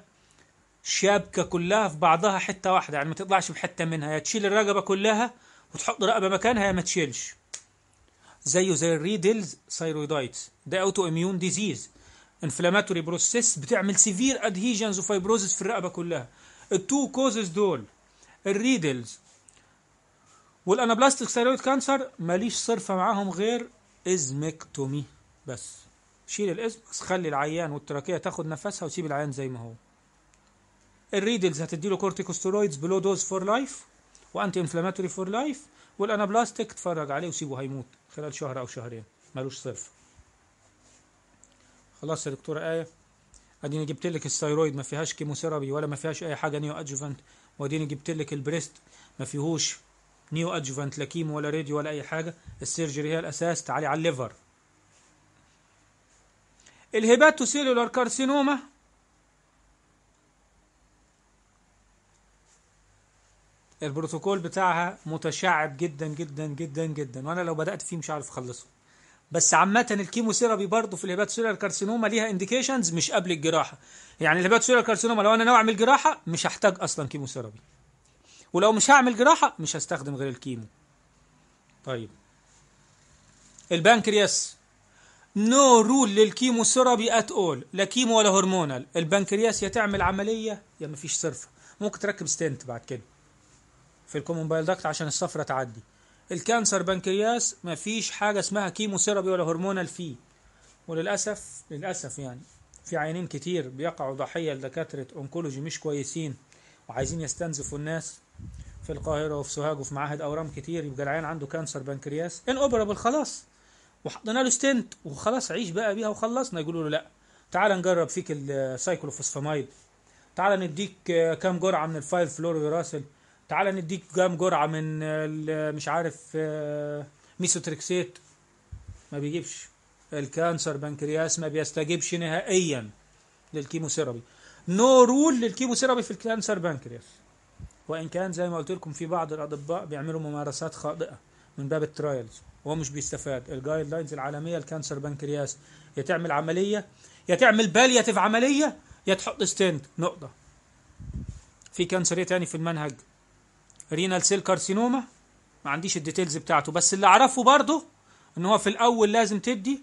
شابكه كلها في بعضها حته واحده يعني ما تطلعش بحته منها يا تشيل الرقبه كلها وتحط رقبه مكانها يا ما تشيلش زيه زي الريدلز ثايرويدايتس ده اوتو اميون ديزيز انفلاماتوري بروسيس بتعمل سيفير ادهيجنز وفيبروزيس في الرقبه كلها التو كوزز دول الريدلز والانابلاستيك ثايرويد كانسر ماليش صرفه معاهم غير ازمكتومي بس شيل بس خلي العيان والتراكية تاخد نفسها وسيب العيان زي ما هو الريدلز هتديله كورتيكوستيرويدز بلو دوز فور لايف وانتي انفلاماتوري فور لايف والانابلاستيك اتفرج عليه وسيبه هيموت خلال شهر او شهرين ملوش صرف خلاص يا دكتوره ايه اديني جبت لك الثايرويد ما فيهاش كيموثيرابي ولا ما فيهاش اي حاجه نيو ادجوفنت واديني جبت لك البريست ما فيهوش نيو ادجوفنت لا كيمو ولا راديو ولا اي حاجه السيرجري هي الاساس تعالي على الليفر سيلولار كارسينوما البروتوكول بتاعها متشعب جدا جدا جدا جدا وانا لو بدات فيه مش عارف اخلصه بس عامة الكيموثيرابي برضه في سيلولار كارسينوما ليها انديكيشنز مش قبل الجراحة. يعني سيلولار كارسينوما لو انا ناوي اعمل جراحة مش هحتاج اصلا كيموثيرابي. ولو مش هعمل جراحة مش هستخدم غير الكيمو. طيب البنكرياس نو رول للكيموثيرابي ات اول لا كيمو ولا هرمونال البنكرياس يا تعمل عمليه يا مفيش صرفه ممكن تركب ستنت بعد كده في الكومون بايل داكت عشان الصفرة تعدي الكانسر بنكرياس مفيش حاجة اسمها كيموثيرابي ولا هرمونال فيه وللأسف للأسف يعني في عيانين كتير بيقعوا ضحية لدكاترة أونكولوجي مش كويسين وعايزين يستنزفوا الناس في القاهرة وفي سوهاج وفي معاهد أورام كتير يبقى العيان عنده كانسر بنكرياس ان اوبرابل خلاص وحطينا له ستنت وخلاص عيش بقى بيها وخلصنا يقولوا له لا تعال نجرب فيك السايكلوفوسفامايد آه، تعال نديك كام جرعه من الفايل فلوريوراسل تعال نديك كام جرعه من مش عارف آه، ميسوتريكسيت ما بيجيبش الكانسر بنكرياس ما بيستجيبش نهائيا للكيموثيرابي نو رول للكيموثيرابي في الكانسر بنكرياس وان كان زي ما قلت لكم في بعض الاطباء بيعملوا ممارسات خاطئه من باب الترايلز هو مش بيستفاد الجايد لاينز العالميه لكانسر بنكرياس يا تعمل عمليه يا تعمل باليتيف عمليه يا تحط ستنت نقطه في كانسر ايه تاني في المنهج رينال سيل كارسينوما ما عنديش الديتيلز بتاعته بس اللي اعرفه برضه ان هو في الاول لازم تدي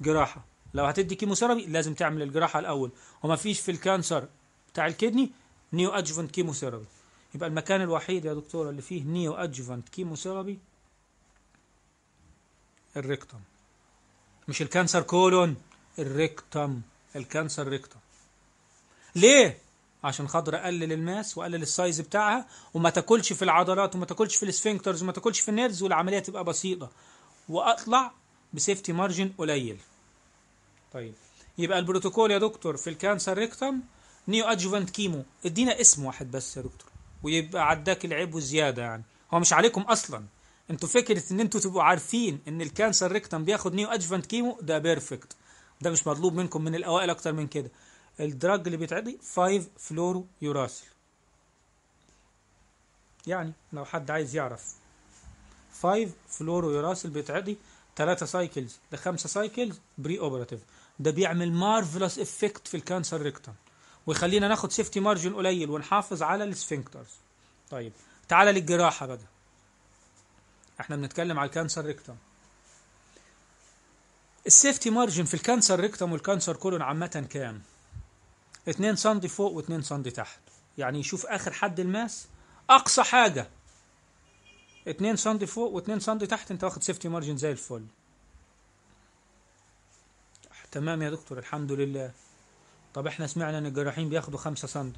جراحه لو هتدي كيموثيرابي لازم تعمل الجراحه الاول وما فيش في الكانسر بتاع الكدني نيو ادجفنت كيموثيرابي يبقى المكان الوحيد يا دكتوره اللي فيه نيو ادجفنت كيموثيرابي الريكتم مش الكانسر كولون الريكتم الكانسر ريكتم ليه عشان خاطر اقلل الماس واقلل السايز بتاعها وما تاكلش في العضلات وما تاكلش في السفنكترز وما تاكلش في النيرز والعمليه تبقى بسيطه واطلع بسيفتي مارجن قليل طيب يبقى البروتوكول يا دكتور في الكانسر ريكتم نيو ادجوفنت كيمو ادينا اسم واحد بس يا دكتور ويبقى عداك العيب وزياده يعني هو مش عليكم اصلا انتوا فكره ان انتوا تبقوا عارفين ان الكانسر ريكتم بياخد نيو ادجفانت كيمو ده بيرفكت ده مش مطلوب منكم من الاوائل اكتر من كده الدراج اللي بيتعدي 5 فلورو يوراسل يعني لو حد عايز يعرف 5 فلورو يوراسل بيتعدي 3 سايكلز ده 5 سايكلز بري اوبراتيف ده بيعمل مارفلس افكت في الكانسر ريكتم ويخلينا ناخد سيفتي مارجن قليل ونحافظ على السفنكترز طيب تعالى للجراحه بقى احنا بنتكلم على الكانسر ريكتوم السيفتي مارجن في الكانسر ريكتوم والكانسر كولون عامة كام 2 سم فوق و2 سم تحت يعني يشوف اخر حد الماس اقصى حاجة 2 سم فوق و2 سم تحت انت واخد سيفتي مارجن زي الفل تمام يا دكتور الحمد لله طب احنا سمعنا ان الجراحين بياخدوا 5 سم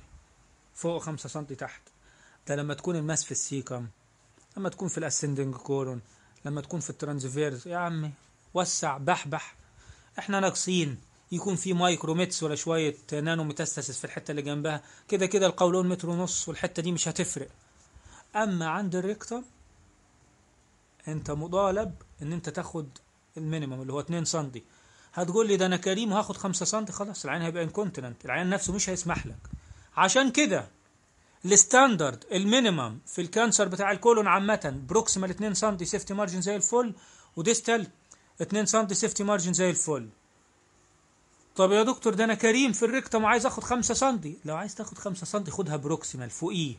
فوق 5 سم تحت ده لما تكون الماس في السيكم لما تكون في الاسندنج كولون لما تكون في الترانزفيرز يا عمي وسع بحبح احنا ناقصين يكون في مايكروميتس ولا شويه نانو ميتاستاسيس في الحته اللي جنبها كده كده القولون متر ونص والحته دي مش هتفرق اما عند الريكتم انت مطالب ان انت تاخد المينيمم اللي هو 2 سم هتقول لي ده انا كريم وهاخد 5 سم خلاص العين هيبقى انكونتيننت العين نفسه مش هيسمح لك عشان كده الستاندرد المينيمم في الكانسر بتاع الكولون عامه بروكسيمال 2 سم سيفتي مارجن زي الفل وديستال 2 سم سيفتي مارجن زي الفل طب يا دكتور ده انا كريم في الريكتم وعايز اخد 5 سم لو عايز تاخد 5 سم خدها بروكسيمال فوقيه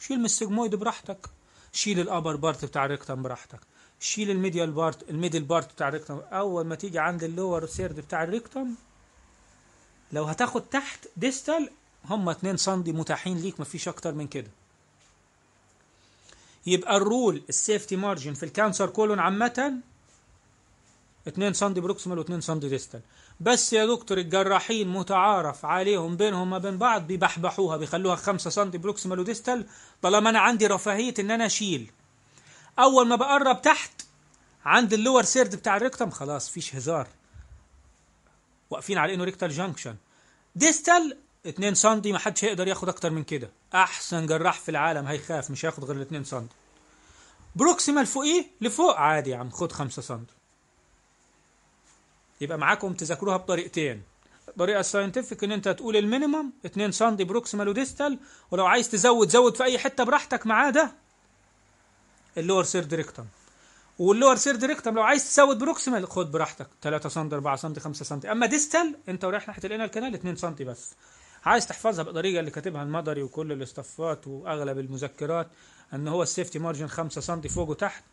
شيل من السجمويد براحتك شيل الابر بارت بتاع الريكتم براحتك شيل الميديال بارت الميدل بارت بتاع الريكتم اول ما تيجي عند اللور سيرد بتاع الريكتم لو هتاخد تحت ديستال هم 2 سم متاحين ليك مفيش اكتر من كده يبقى الرول السيفتي مارجن في الكانسر كولون عامه 2 سم بروكسيمال و2 سم ديستال بس يا دكتور الجراحين متعارف عليهم بينهم ما بين بعض بيبحبحوها بيخلوها 5 سم بروكسيمال وديستال طالما انا عندي رفاهيه ان انا اشيل اول ما بقرب تحت عند اللور سيرد بتاع الريكتم خلاص فيش هزار واقفين على انه ريكتال جانكشن ديستال 2 سم محدش هيقدر ياخد اكتر من كده احسن جراح في العالم هيخاف مش هياخد غير 2 سم بروكسيمال فوقيه لفوق عادي يا عم خد 5 سم يبقى معاكم تذاكروها بطريقتين الطريقه الساينتفك ان انت تقول المينيمم 2 سم بروكسيمال وديستال ولو عايز تزود زود في اي حته براحتك معاه ده اللور سير ريكتم واللور سير ريكتم لو عايز تزود بروكسيمال خد براحتك 3 سم 4 سم 5 سم اما ديستال انت ورايح ناحيه الانال كانال 2 سم بس عايز تحفظها بالطريقه اللي كاتبها المدري وكل الاستفات واغلب المذكرات ان هو السيفتي مارجن 5 سم فوق وتحت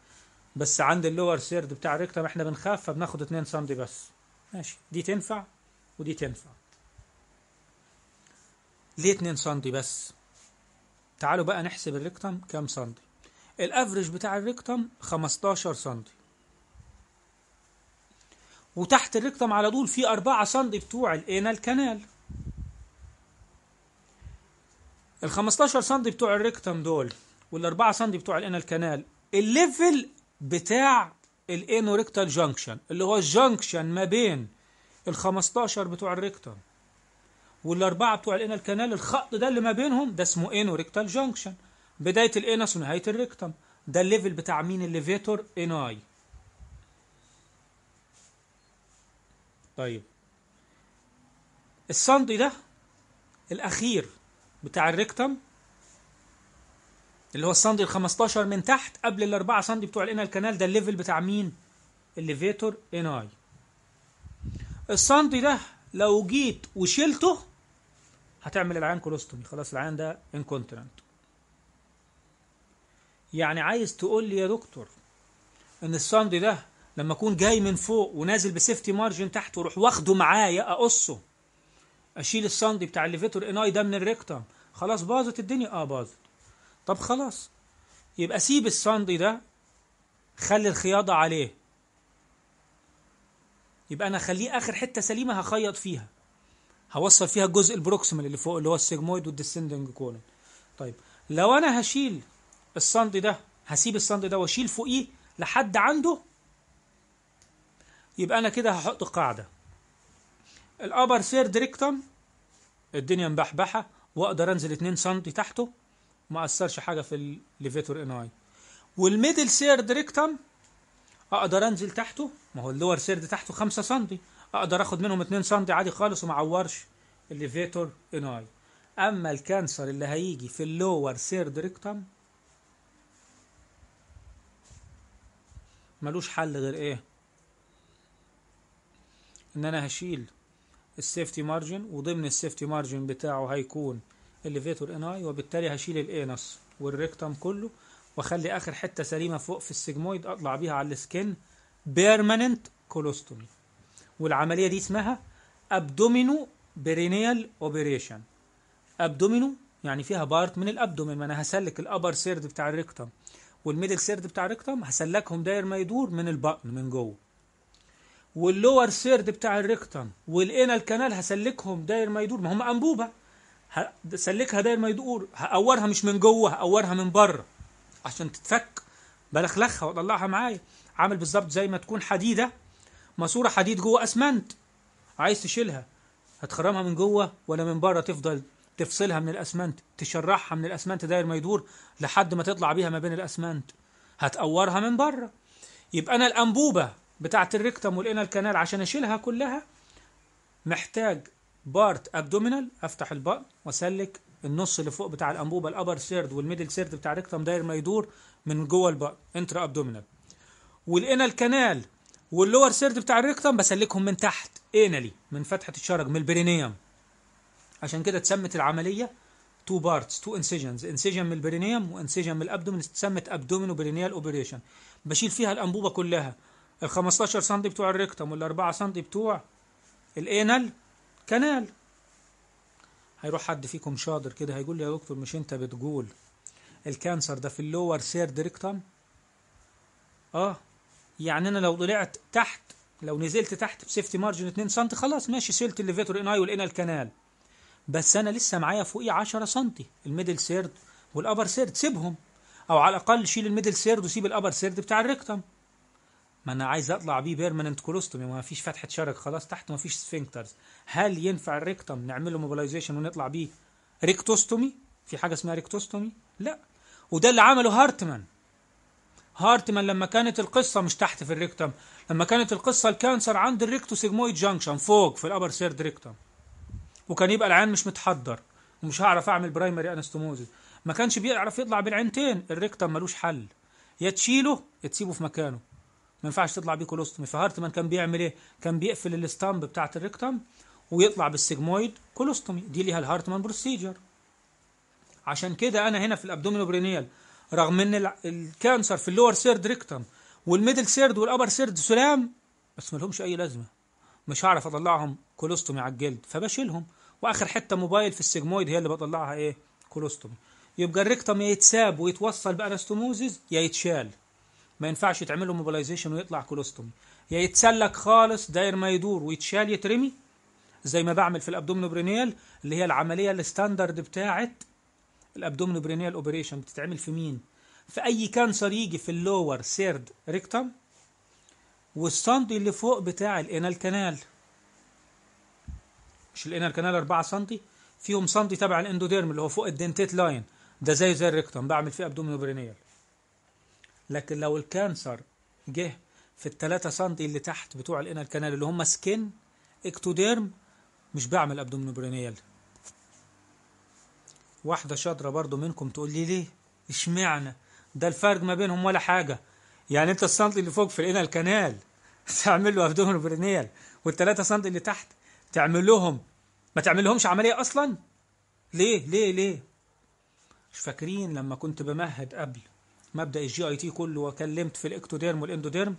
بس عند اللور سيرد بتاع الريكتم احنا بنخاف فبناخد 2 سم بس ماشي دي تنفع ودي تنفع ليه 2 سم بس تعالوا بقى نحسب الريكتم كام سم الافرج بتاع الريكتم 15 سم وتحت الريكتم على طول في 4 سم بتوع الانال كانال ال 15 سم بتوع الريكتم دول وال 4 سم بتوع الانال كانال الليفل بتاع الانوريكتال جانكشن اللي هو الجانكشن ما بين ال 15 بتوع الريكتم والاربعه بتوع الانال كانال الخط ده اللي ما بينهم ده اسمه انوريكتال جانكشن بدايه الانس ونهايه الريكتم ده الليفل بتاع مين الليفيتور اناي طيب الصندي ده الاخير بتاع الريكتم اللي هو الصندي ال 15 من تحت قبل ال 4 صندي بتوع الانال كانال ده الليفل بتاع مين؟ الليفيتور ان اي الصندي ده لو جيت وشلته هتعمل العيان كولوستومي خلاص العيان ده انكونتننت يعني عايز تقول لي يا دكتور ان الصندي ده لما اكون جاي من فوق ونازل بسيفتي مارجن تحت واروح واخده معايا اقصه اشيل الصندي بتاع الليفيتور اي ده من الريكتم خلاص باظت الدنيا اه باظت طب خلاص يبقى سيب الصندي ده خلي الخياطه عليه يبقى انا اخليه اخر حته سليمه هخيط فيها هوصل فيها الجزء البروكسيمال اللي فوق اللي هو السيجمويد والديسندنج كولن طيب لو انا هشيل الصندي ده هسيب الصندي ده واشيل فوقيه لحد عنده يبقى انا كده هحط قاعده الابر سيرد ريكتوم الدنيا مبحبحه واقدر انزل 2 سم تحته ما اثرش حاجه في الليفيتور اناي والميدل سيرد ريكتوم اقدر انزل تحته ما هو اللور سيرد تحته 5 سم اقدر اخد منهم 2 سم عادي خالص وما اعورش الليفيتور اناي اما الكانسر اللي هيجي في اللور سيرد ريكتوم ملوش حل غير ايه ان انا هشيل السيفتي مارجن وضمن السيفتي مارجن بتاعه هيكون الليفيتور ان اي وبالتالي هشيل الانس والريكتم كله واخلي اخر حته سليمه فوق في السيجمويد اطلع بيها على السكن بيرمننت كولوستومي والعمليه دي اسمها ابدومينو برينيال اوبريشن ابدومينو يعني فيها بارت من الابدومين ما انا هسلك الابر سيرد بتاع الريكتم والميدل سيرد بتاع الريكتم هسلكهم داير ما يدور من البطن من جوه واللور سيرد بتاع الريكتم والانال كانال هسلكهم داير ما يدور ما هم انبوبه سلكها داير ما يدور هقورها مش من جوه هقورها من بره عشان تتفك بلخلخها واطلعها معايا عامل بالظبط زي ما تكون حديده ماسوره حديد جوه اسمنت عايز تشيلها هتخرمها من جوه ولا من بره تفضل تفصلها من الاسمنت تشرحها من الاسمنت داير ما يدور لحد ما تطلع بيها ما بين الاسمنت هتقورها من بره يبقى انا الانبوبه بتاعت الريكتم والانا كانال عشان اشيلها كلها محتاج بارت ابدومينال افتح البطن واسلك النص اللي فوق بتاع الانبوبه الابر سيرد والميدل سيرد بتاع الريكتم داير ما يدور من جوه البطن انترا ابدومينال والانا كانال واللور سيرد بتاع الريكتم بسلكهم من تحت انالي من فتحه الشرج من البرينيوم عشان كده اتسمت العمليه تو بارتس تو انسيجنز انسيجن من البرينيوم وانسيجن من الابدومين اتسمت ابدومينو برينيال اوبريشن بشيل فيها الانبوبه كلها ال 15 سم بتوع الريكتم وال 4 سم بتوع الانال كنال هيروح حد فيكم شاطر كده هيقول لي يا دكتور مش انت بتقول الكانسر ده في اللور سيرد ريكتم اه يعني انا لو طلعت تحت لو نزلت تحت بسيفتي مارجن 2 سم خلاص ماشي سيلت الليفيتور ان اي والانال كنال بس انا لسه معايا فوقيه 10 سم الميدل سيرد والابر سيرد سيبهم او على الاقل شيل الميدل سيرد وسيب الابر سيرد بتاع الريكتم ما انا عايز اطلع بيه بيرمننت كولوستومي ما فيش فتحه شرج خلاص تحت ما فيش سفنكترز هل ينفع الريكتم نعمل له موبلايزيشن ونطلع بيه ريكتوستومي في حاجه اسمها ريكتوستومي لا وده اللي عمله هارتمان هارتمان لما كانت القصه مش تحت في الريكتم لما كانت القصه الكانسر عند الريكتو سيجمويد جانكشن فوق في الابر سيرد ريكتم وكان يبقى العين مش متحضر ومش هعرف اعمل برايمري انستوموزيس ما كانش بيعرف يطلع بالعينتين الريكتم ملوش حل يا تشيله يا تسيبه في مكانه ما ينفعش تطلع بيه كولوستومي فهارتمان كان بيعمل ايه كان بيقفل الاستامب بتاعت الريكتم ويطلع بالسيجمويد كولوستومي دي ليها الهارتمان بروسيجر عشان كده انا هنا في برينيال رغم ان الكانسر في اللور سيرد ريكتم والميدل سيرد والابر سيرد سلام بس ما لهمش اي لازمه مش هعرف اطلعهم كولوستومي على الجلد فبشيلهم واخر حته موبايل في السيجمويد هي اللي بطلعها ايه كولوستومي يبقى الريكتم يا يتساب ويتوصل بانستوموزيز يا يتشال ما ينفعش يتعمل له موبلايزيشن ويطلع كولوستومي يا يتسلك خالص داير ما يدور ويتشال يترمي زي ما بعمل في برينيال اللي هي العمليه الستاندرد بتاعه برينيال اوبريشن بتتعمل في مين في اي كانسر يجي في اللور سيرد ريكتم والسنتي اللي فوق بتاع الانال كانال مش الانال كانال 4 سنتي فيهم سنتي تبع الاندوديرم اللي هو فوق الدنتيت لاين ده زي زي الريكتم بعمل فيه برينيال لكن لو الكانسر جه في الثلاثة سنتي اللي تحت بتوع الانر كانال اللي هم سكين اكتوديرم مش بعمل ابدومينوبرينيال واحدة شاطرة برضو منكم تقول لي ليه اشمعنى ده الفرق ما بينهم ولا حاجة يعني انت السنتي اللي فوق في الانر كانال تعمل له ابدومينوبرينيال والثلاثة سنتي اللي تحت تعمل لهم ما تعمل لهمش عملية اصلا ليه ليه ليه مش فاكرين لما كنت بمهد قبل مبدا الجي اي تي كله وكلمت في الاكتوديرم والاندوديرم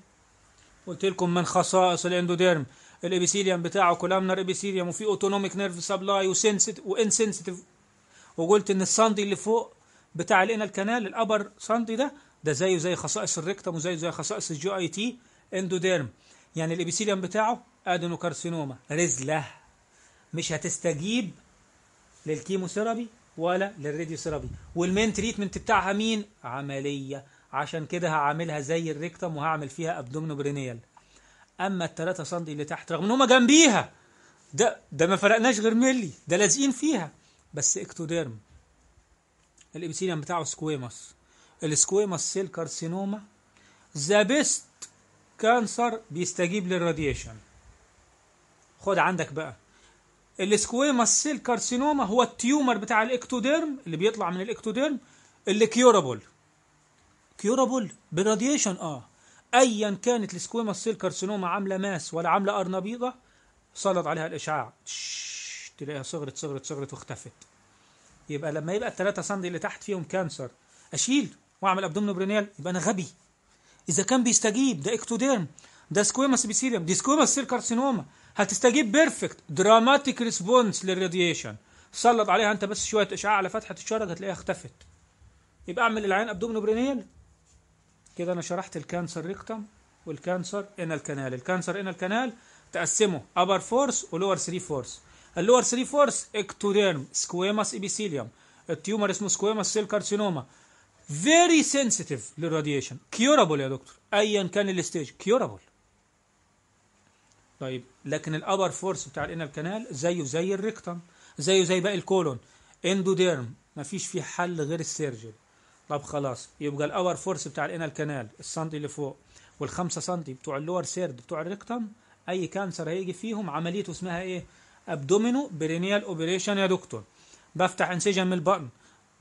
قلت لكم من خصائص الاندوديرم الابيثيليوم بتاعه كولامنر ابيثيليوم وفي اوتونوميك نيرف سبلاي وسنسيت وانسنسيتيف وقلت ان الصندي اللي فوق بتاع الانال كانال الابر صندي ده ده زيه زي خصائص الريكتم وزيه زي خصائص الجي اي تي اندوديرم يعني الابيثيليوم بتاعه ادينوكارسينوما رزله مش هتستجيب للكيموثيرابي ولا للراديوثيرابي والمين تريتمنت بتاعها مين عملية عشان كده هعملها زي الريكتم وهعمل فيها ابدومينو برينيال اما الثلاثة سنتي اللي تحت رغم ان هما جنبيها ده ده ما فرقناش غير ملي ده لازقين فيها بس اكتوديرم الابيثيليوم بتاعه سكويموس السكويموس سيل كارسينوما ذا بيست كانسر بيستجيب للراديشن خد عندك بقى السكويماس سيل كارسينوما هو التيومر بتاع الاكتوديرم اللي بيطلع من الاكتوديرم اللي كيورابل كيورابل بالراديشن اه ايا كانت السكويماس سيل كارسينوما عامله ماس ولا عامله ارنبيضه سلط عليها الاشعاع تلاقيها صغرت صغرت صغرت واختفت يبقى لما يبقى الثلاثة سندي اللي تحت فيهم كانسر اشيل واعمل ابدومينو برينيال يبقى انا غبي اذا كان بيستجيب ده اكتوديرم ده سكويماس بيسيريم دي سكويماس سيل كارسينوما هتستجيب بيرفكت دراماتيك ريسبونس للراديشن سلط عليها انت بس شويه اشعاع على فتحه الشرج هتلاقيها اختفت يبقى اعمل العين ابدومينو برينيل كده انا شرحت الكانسر ريكتم والكانسر انال كانال الكانسر انال كانال تقسمه ابر فورس ولور 3 فورس اللور 3 فورس اكتوديرم سكويماس ايبيثيليوم التيومر اسمه سكويماس سيل كارسينوما فيري سنسيتيف للراديشن كيورابل يا دكتور ايا كان الستيج كيورابل طيب لكن الابر فورس بتاع الانال كانال زيه زي الريكتم زيه زي باقي الكولون اندوديرم مفيش فيه حل غير السيرجري طب خلاص يبقى الاور فورس بتاع الانال كانال السنتي اللي فوق والخمسة سنتي بتوع اللور سيرد بتوع الريكتم اي كانسر هيجي فيهم عمليته اسمها ايه ابدومينو برينيال اوبريشن يا دكتور بفتح انسجن من البطن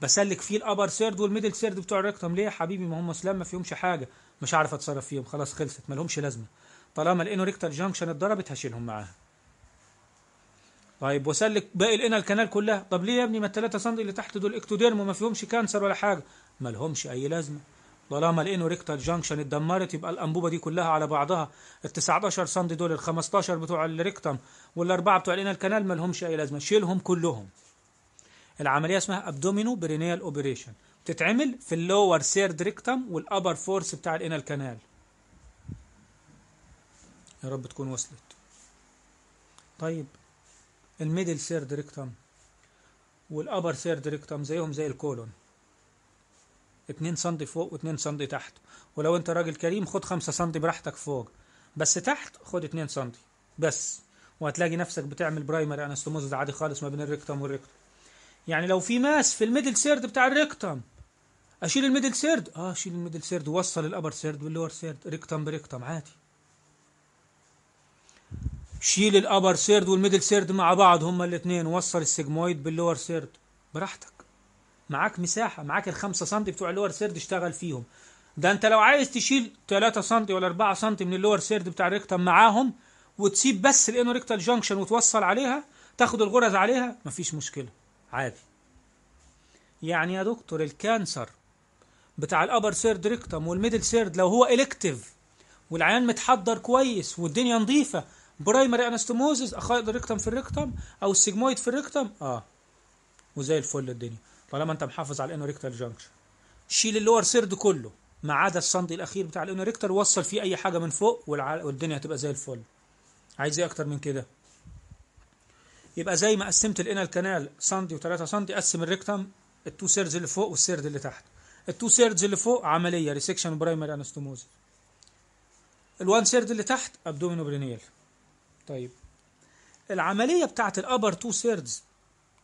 بسلك فيه الابر سيرد والميدل سيرد بتوع الريكتم ليه يا حبيبي ما هم اسلام ما فيهمش حاجه مش عارف اتصرف فيهم خلاص خلصت ما لهمش لازمه طالما الانوريكتال جانكشن اتضربت هشيلهم معاها طيب وسلك باقي الانال كانال كلها طب ليه يا ابني ما الثلاثه سم اللي تحت دول اكتوديرم وما فيهمش كانسر ولا حاجه ما لهمش اي لازمه طالما الانوريكتال جانكشن اتدمرت يبقى الانبوبه دي كلها على بعضها ال 19 سم دول ال 15 بتوع الريكتم والاربعه بتوع الانال كانال ما لهمش اي لازمه شيلهم كلهم العمليه اسمها ابدومينو برينيال اوبريشن بتتعمل في اللور سيرد ريكتم والابر فورس بتاع الانال كانال يا رب تكون وصلت طيب الميدل سيرد ريكتم والابر سيرد ريكتم زيهم زي الكولون 2 سم فوق و2 سم تحت ولو انت راجل كريم خد 5 سم براحتك فوق بس تحت خد 2 سم بس وهتلاقي نفسك بتعمل برايمري انستوموزز عادي خالص ما بين الريكتم والريكتم يعني لو في ماس في الميدل سيرد بتاع الريكتم اشيل الميدل سيرد اه اشيل الميدل سيرد ووصل الابر سيرد واللور سيرد ريكتم بريكتم عادي شيل الابر سيرد والميدل سيرد مع بعض هما الاثنين وصل السيجمويد باللور سيرد براحتك معاك مساحه معاك الخمسة سم بتوع اللور سيرد اشتغل فيهم ده انت لو عايز تشيل 3 سم ولا 4 سم من اللور سيرد بتاع الريكتم معاهم وتسيب بس الانوريكتال جانكشن وتوصل عليها تاخد الغرز عليها مفيش مشكله عادي يعني يا دكتور الكانسر بتاع الابر سيرد ريكتم والميدل سيرد لو هو الكتيف والعيان متحضر كويس والدنيا نظيفه برايمري انستموزز اخيط الريكتم في الريكتم او السيجمويد في الريكتم اه وزي الفل الدنيا طالما انت محافظ على الانوريكتال جانكشن شيل اللور سيرد كله ما عدا الصندي الاخير بتاع الانوريكتال وصل فيه اي حاجه من فوق والدنيا هتبقى زي الفل عايز ايه اكتر من كده يبقى زي ما قسمت الانال كانال سندي و3 سندي قسم الريكتم التو سيرز اللي فوق والسيرد اللي تحت التو سيرز اللي فوق عمليه ريسكشن برايمري انستوموزيس الوان سيرد اللي تحت ابدومينو برينيال طيب العملية بتاعت الأبر تو سيردز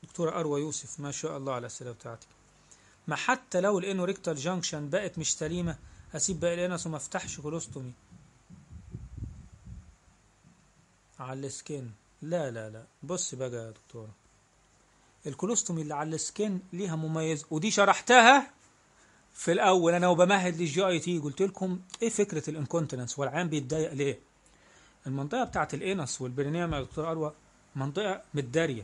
دكتورة أروى يوسف ما شاء الله على الأسئلة بتاعتك ما حتى لو ريكتال جانكشن بقت مش سليمة أسيب باقي الأنس وما أفتحش كولوستومي على السكين لا لا لا بص بقى يا دكتورة الكولوستومي اللي على السكين ليها مميز ودي شرحتها في الأول أنا وبمهد للجي أي تي قلت لكم إيه فكرة الانكونتنس والعيان بيتضايق ليه المنطقة بتاعت الإنس والبرينيوم يا دكتور أروى منطقة متدارية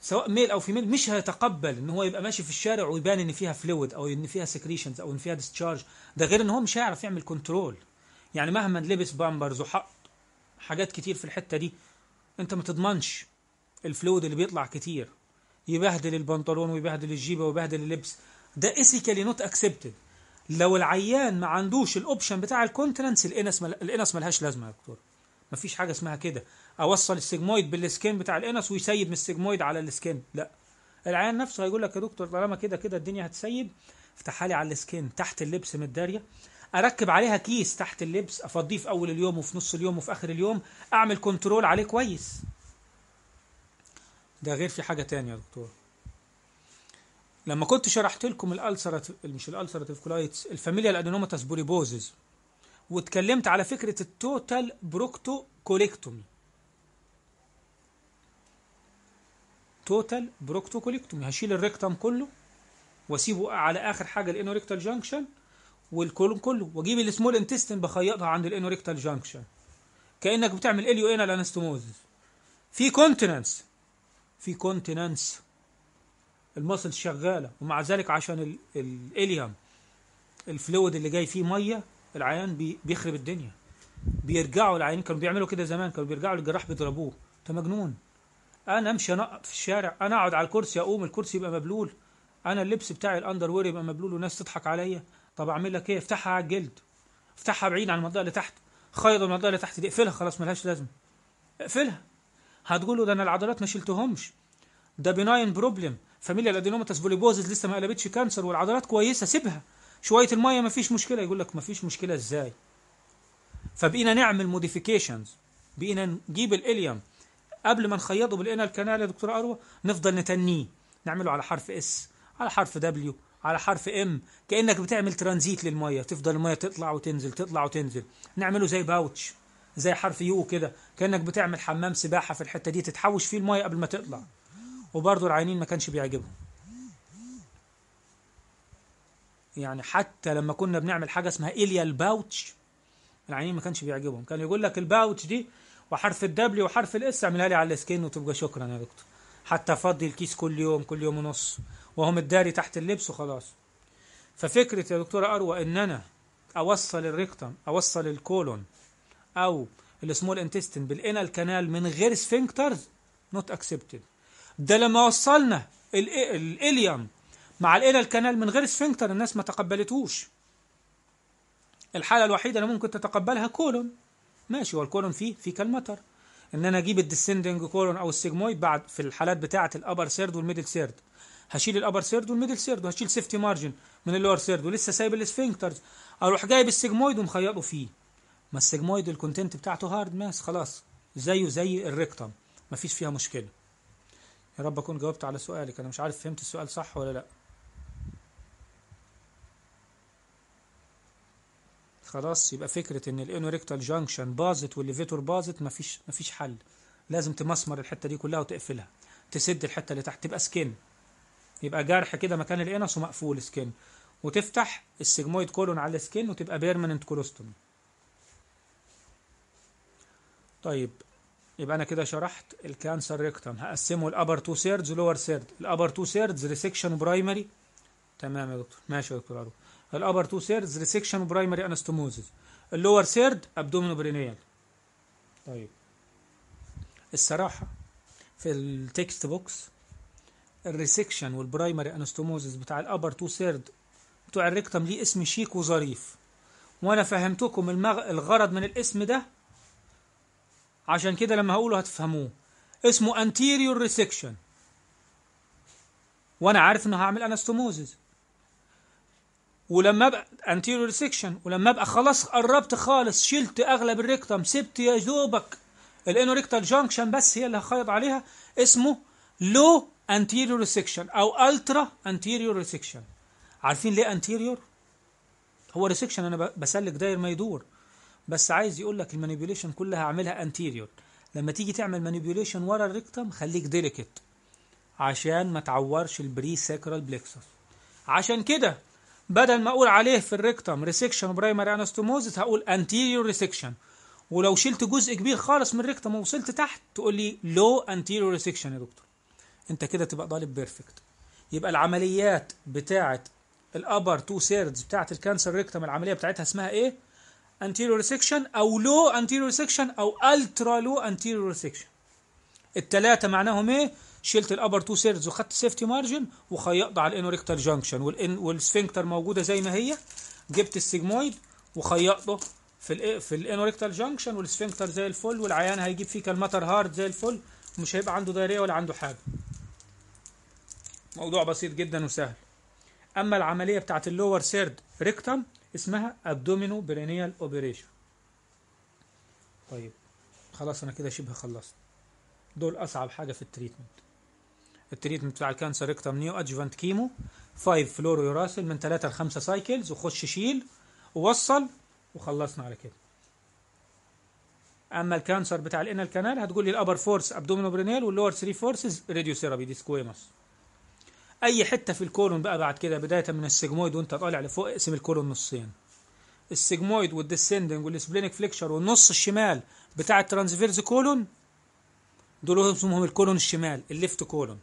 سواء ميل أو فيميل مش هيتقبل إن هو يبقى ماشي في الشارع ويبان إن فيها فلويد أو إن فيها سكريشنز أو إن فيها ديسشارج ده غير إن هو مش هيعرف يعمل كنترول يعني مهما لبس بامبرز وحط حاجات كتير في الحتة دي أنت ما تضمنش الفلويد اللي بيطلع كتير يبهدل البنطلون ويبهدل الجيبة ويبهدل اللبس ده ايثيكالي نوت اكسبتد لو العيان ما عندوش الاوبشن بتاع الكونتننس الانس مل... الانس ملهاش لازمه يا دكتور مفيش حاجه اسمها كده اوصل السيجمويد بالسكين بتاع الانس ويسيب من السيجمويد على السكين لا العيان نفسه هيقول لك يا دكتور طالما كده كده الدنيا هتسيب افتحها لي على السكين تحت اللبس متداريه اركب عليها كيس تحت اللبس افضيه في اول اليوم وفي نص اليوم وفي اخر اليوم اعمل كنترول عليه كويس ده غير في حاجه تانية يا دكتور لما كنت شرحت لكم الالسرات مش الالسراتيف كولايتس الفاميليا الادينوماتس بوليبوزز واتكلمت على فكره التوتال بروكتو كوليكتومي توتال بروكتو كوليكتومي هشيل الريكتام كله واسيبه على اخر حاجه الانوريكتال جانكشن والكولون كله واجيب السمول انتستين بخيطها عند الانوريكتال جانكشن كانك بتعمل اليو انال انستوموزز في كونتيننس في كونتيننس الماسل شغاله ومع ذلك عشان الاليوم الفلويد اللي جاي فيه ميه العيان بيخرب الدنيا بيرجعوا العيانين كانوا بيعملوا كده زمان كانوا بيرجعوا للجراح بيضربوه انت مجنون انا امشي انقط في الشارع انا اقعد على الكرسي اقوم الكرسي يبقى مبلول انا اللبس بتاعي الاندر وير يبقى مبلول والناس تضحك عليا طب اعمل لك ايه افتحها على الجلد افتحها بعيد عن المنطقه اللي تحت خيط المنطقه اللي تحت دي اقفلها خلاص ملهاش لازمه اقفلها هتقول له ده انا العضلات ما شلتهمش ده بناين بروبلم فاميليا الادينوما فوليبوزز لسه ما قلبتش كانسر والعضلات كويسه سيبها شويه الميه ما فيش مشكله يقول لك ما فيش مشكله ازاي فبقينا نعمل موديفيكيشنز بقينا نجيب الاليوم قبل ما نخيطه بالانا الكنال يا دكتور اروى نفضل نتنيه نعمله على حرف اس على حرف دبليو على حرف ام كانك بتعمل ترانزيت للميه تفضل الميه تطلع وتنزل تطلع وتنزل نعمله زي باوتش زي حرف يو كده كانك بتعمل حمام سباحه في الحته دي تتحوش فيه الميه قبل ما تطلع وبرضه العينين ما كانش بيعجبهم يعني حتى لما كنا بنعمل حاجه اسمها إليا الباوتش العينين ما كانش بيعجبهم كان يقول لك الباوتش دي وحرف الدبلي وحرف الاس اعملها لي على السكين وتبقى شكرا يا دكتور حتى فضي الكيس كل يوم كل يوم ونص وهم الداري تحت اللبس وخلاص ففكرة يا دكتورة أروى إن أنا أوصل الريكتم أوصل الكولون أو السمول انتستين بالانال كانال من غير سفنكترز نوت اكسبتد ده لما وصلنا الاليوم مع الإلى الكنال من غير سفنكتر الناس ما تقبلتهوش الحاله الوحيده اللي ممكن تتقبلها كولون ماشي هو الكولون فيه في كالمتر ان انا اجيب الديسندنج كولون او السيجمويد بعد في الحالات بتاعه الابر سيرد والميدل سيرد هشيل الابر سيرد والميدل سيرد وهشيل سيفتي مارجن من اللور سيرد ولسه سايب السفنكترز اروح جايب السيجمويد ومخيطه فيه ما السيجمويد الكونتنت بتاعته هارد ماس خلاص زيه زي الريكتم مفيش فيها مشكله يا رب أكون جاوبت على سؤالك أنا مش عارف فهمت السؤال صح ولا لأ خلاص يبقى فكرة إن الانوريكتال جانكشن باظت والليفيتور باظت مفيش مفيش حل لازم تمسمر الحتة دي كلها وتقفلها تسد الحتة اللي تحت تبقى سكين يبقى جرح كده مكان الانس ومقفول سكين وتفتح السجمويد كولون على السكين وتبقى بيرمننت كولوستومي طيب يبقى انا كده شرحت الكانسر ريكتم هقسمه الابر تو سيردز ولور سيرد الابر تو سيردز ريسكشن برايمري تمام يا دكتور ماشي يا دكتور عروه الابر تو سيردز ريسكشن برايمري انستوموزز اللور سيرد برينيال طيب الصراحه في التكست بوكس الريسكشن والبرايمري انستوموزز بتاع الابر تو سيرد بتوع الريكتم ليه اسم شيك وظريف وانا فهمتكم المغ... الغرض من الاسم ده عشان كده لما هقوله هتفهموه اسمه anterior resection وانا عارف انه هعمل anastomosis ولما ابقى anterior resection ولما ابقى خلاص قربت خالص شلت اغلب الريكتم سبت يا دوبك الانوريكتال جانكشن بس هي اللي هخيط عليها اسمه لو anterior resection او الترا anterior resection عارفين ليه anterior هو resection انا بسلك داير ما يدور بس عايز يقول لك المانيبيوليشن كلها اعملها انتيريور لما تيجي تعمل مانيبيوليشن ورا الريكتم خليك ديليكت عشان ما تعورش البري ساكرال بليكسس عشان كده بدل ما اقول عليه في الريكتم ريسكشن برايمري انستوموزيس هقول انتيريور ريسكشن ولو شلت جزء كبير خالص من الريكتم ووصلت تحت تقول لي لو انتيريور ريسكشن يا دكتور انت كده تبقى طالب بيرفكت يبقى العمليات بتاعه الابر تو سيردز بتاعه الكانسر ريكتم العمليه بتاعتها اسمها ايه anterior section أو low anterior section أو ultra low anterior section التلاتة معناهم ايه شلت الابر تو سيرز وخدت سيفتي مارجن وخيطت على الانوريكتال جانكشن والإن والسفنكتر موجوده زي ما هي جبت السيجمويد وخيطته في الـ إيه؟ في الانوريكتال جانكشن والسفنكتر زي الفل والعيان هيجيب فيه كالماتر هارد زي الفل ومش هيبقى عنده دايريه ولا عنده حاجه موضوع بسيط جدا وسهل اما العمليه بتاعت اللور سيرد ريكتم اسمها ابدومينو برينيال اوبريشن طيب خلاص انا كده شبه خلصت دول اصعب حاجه في التريتمنت التريتمنت بتاع الكانسر ريكتم نيو ادجفنت كيمو 5 فلورو يوراسل من 3 ل 5 سايكلز وخش شيل ووصل وخلصنا على كده اما الكانسر بتاع الانال كانال هتقول لي الابر فورس ابدومينو برينيل واللور 3 فورسز راديو سيرابي دي سكويموس اي حته في الكولون بقى بعد كده بدايه من السيجمويد وانت طالع لفوق اقسم الكولون نصين السيجمويد والديسندنج والسبلينك فليكشر والنص الشمال بتاع الترانسفيرز كولون دول اسمهم الكولون الشمال الليفت كولون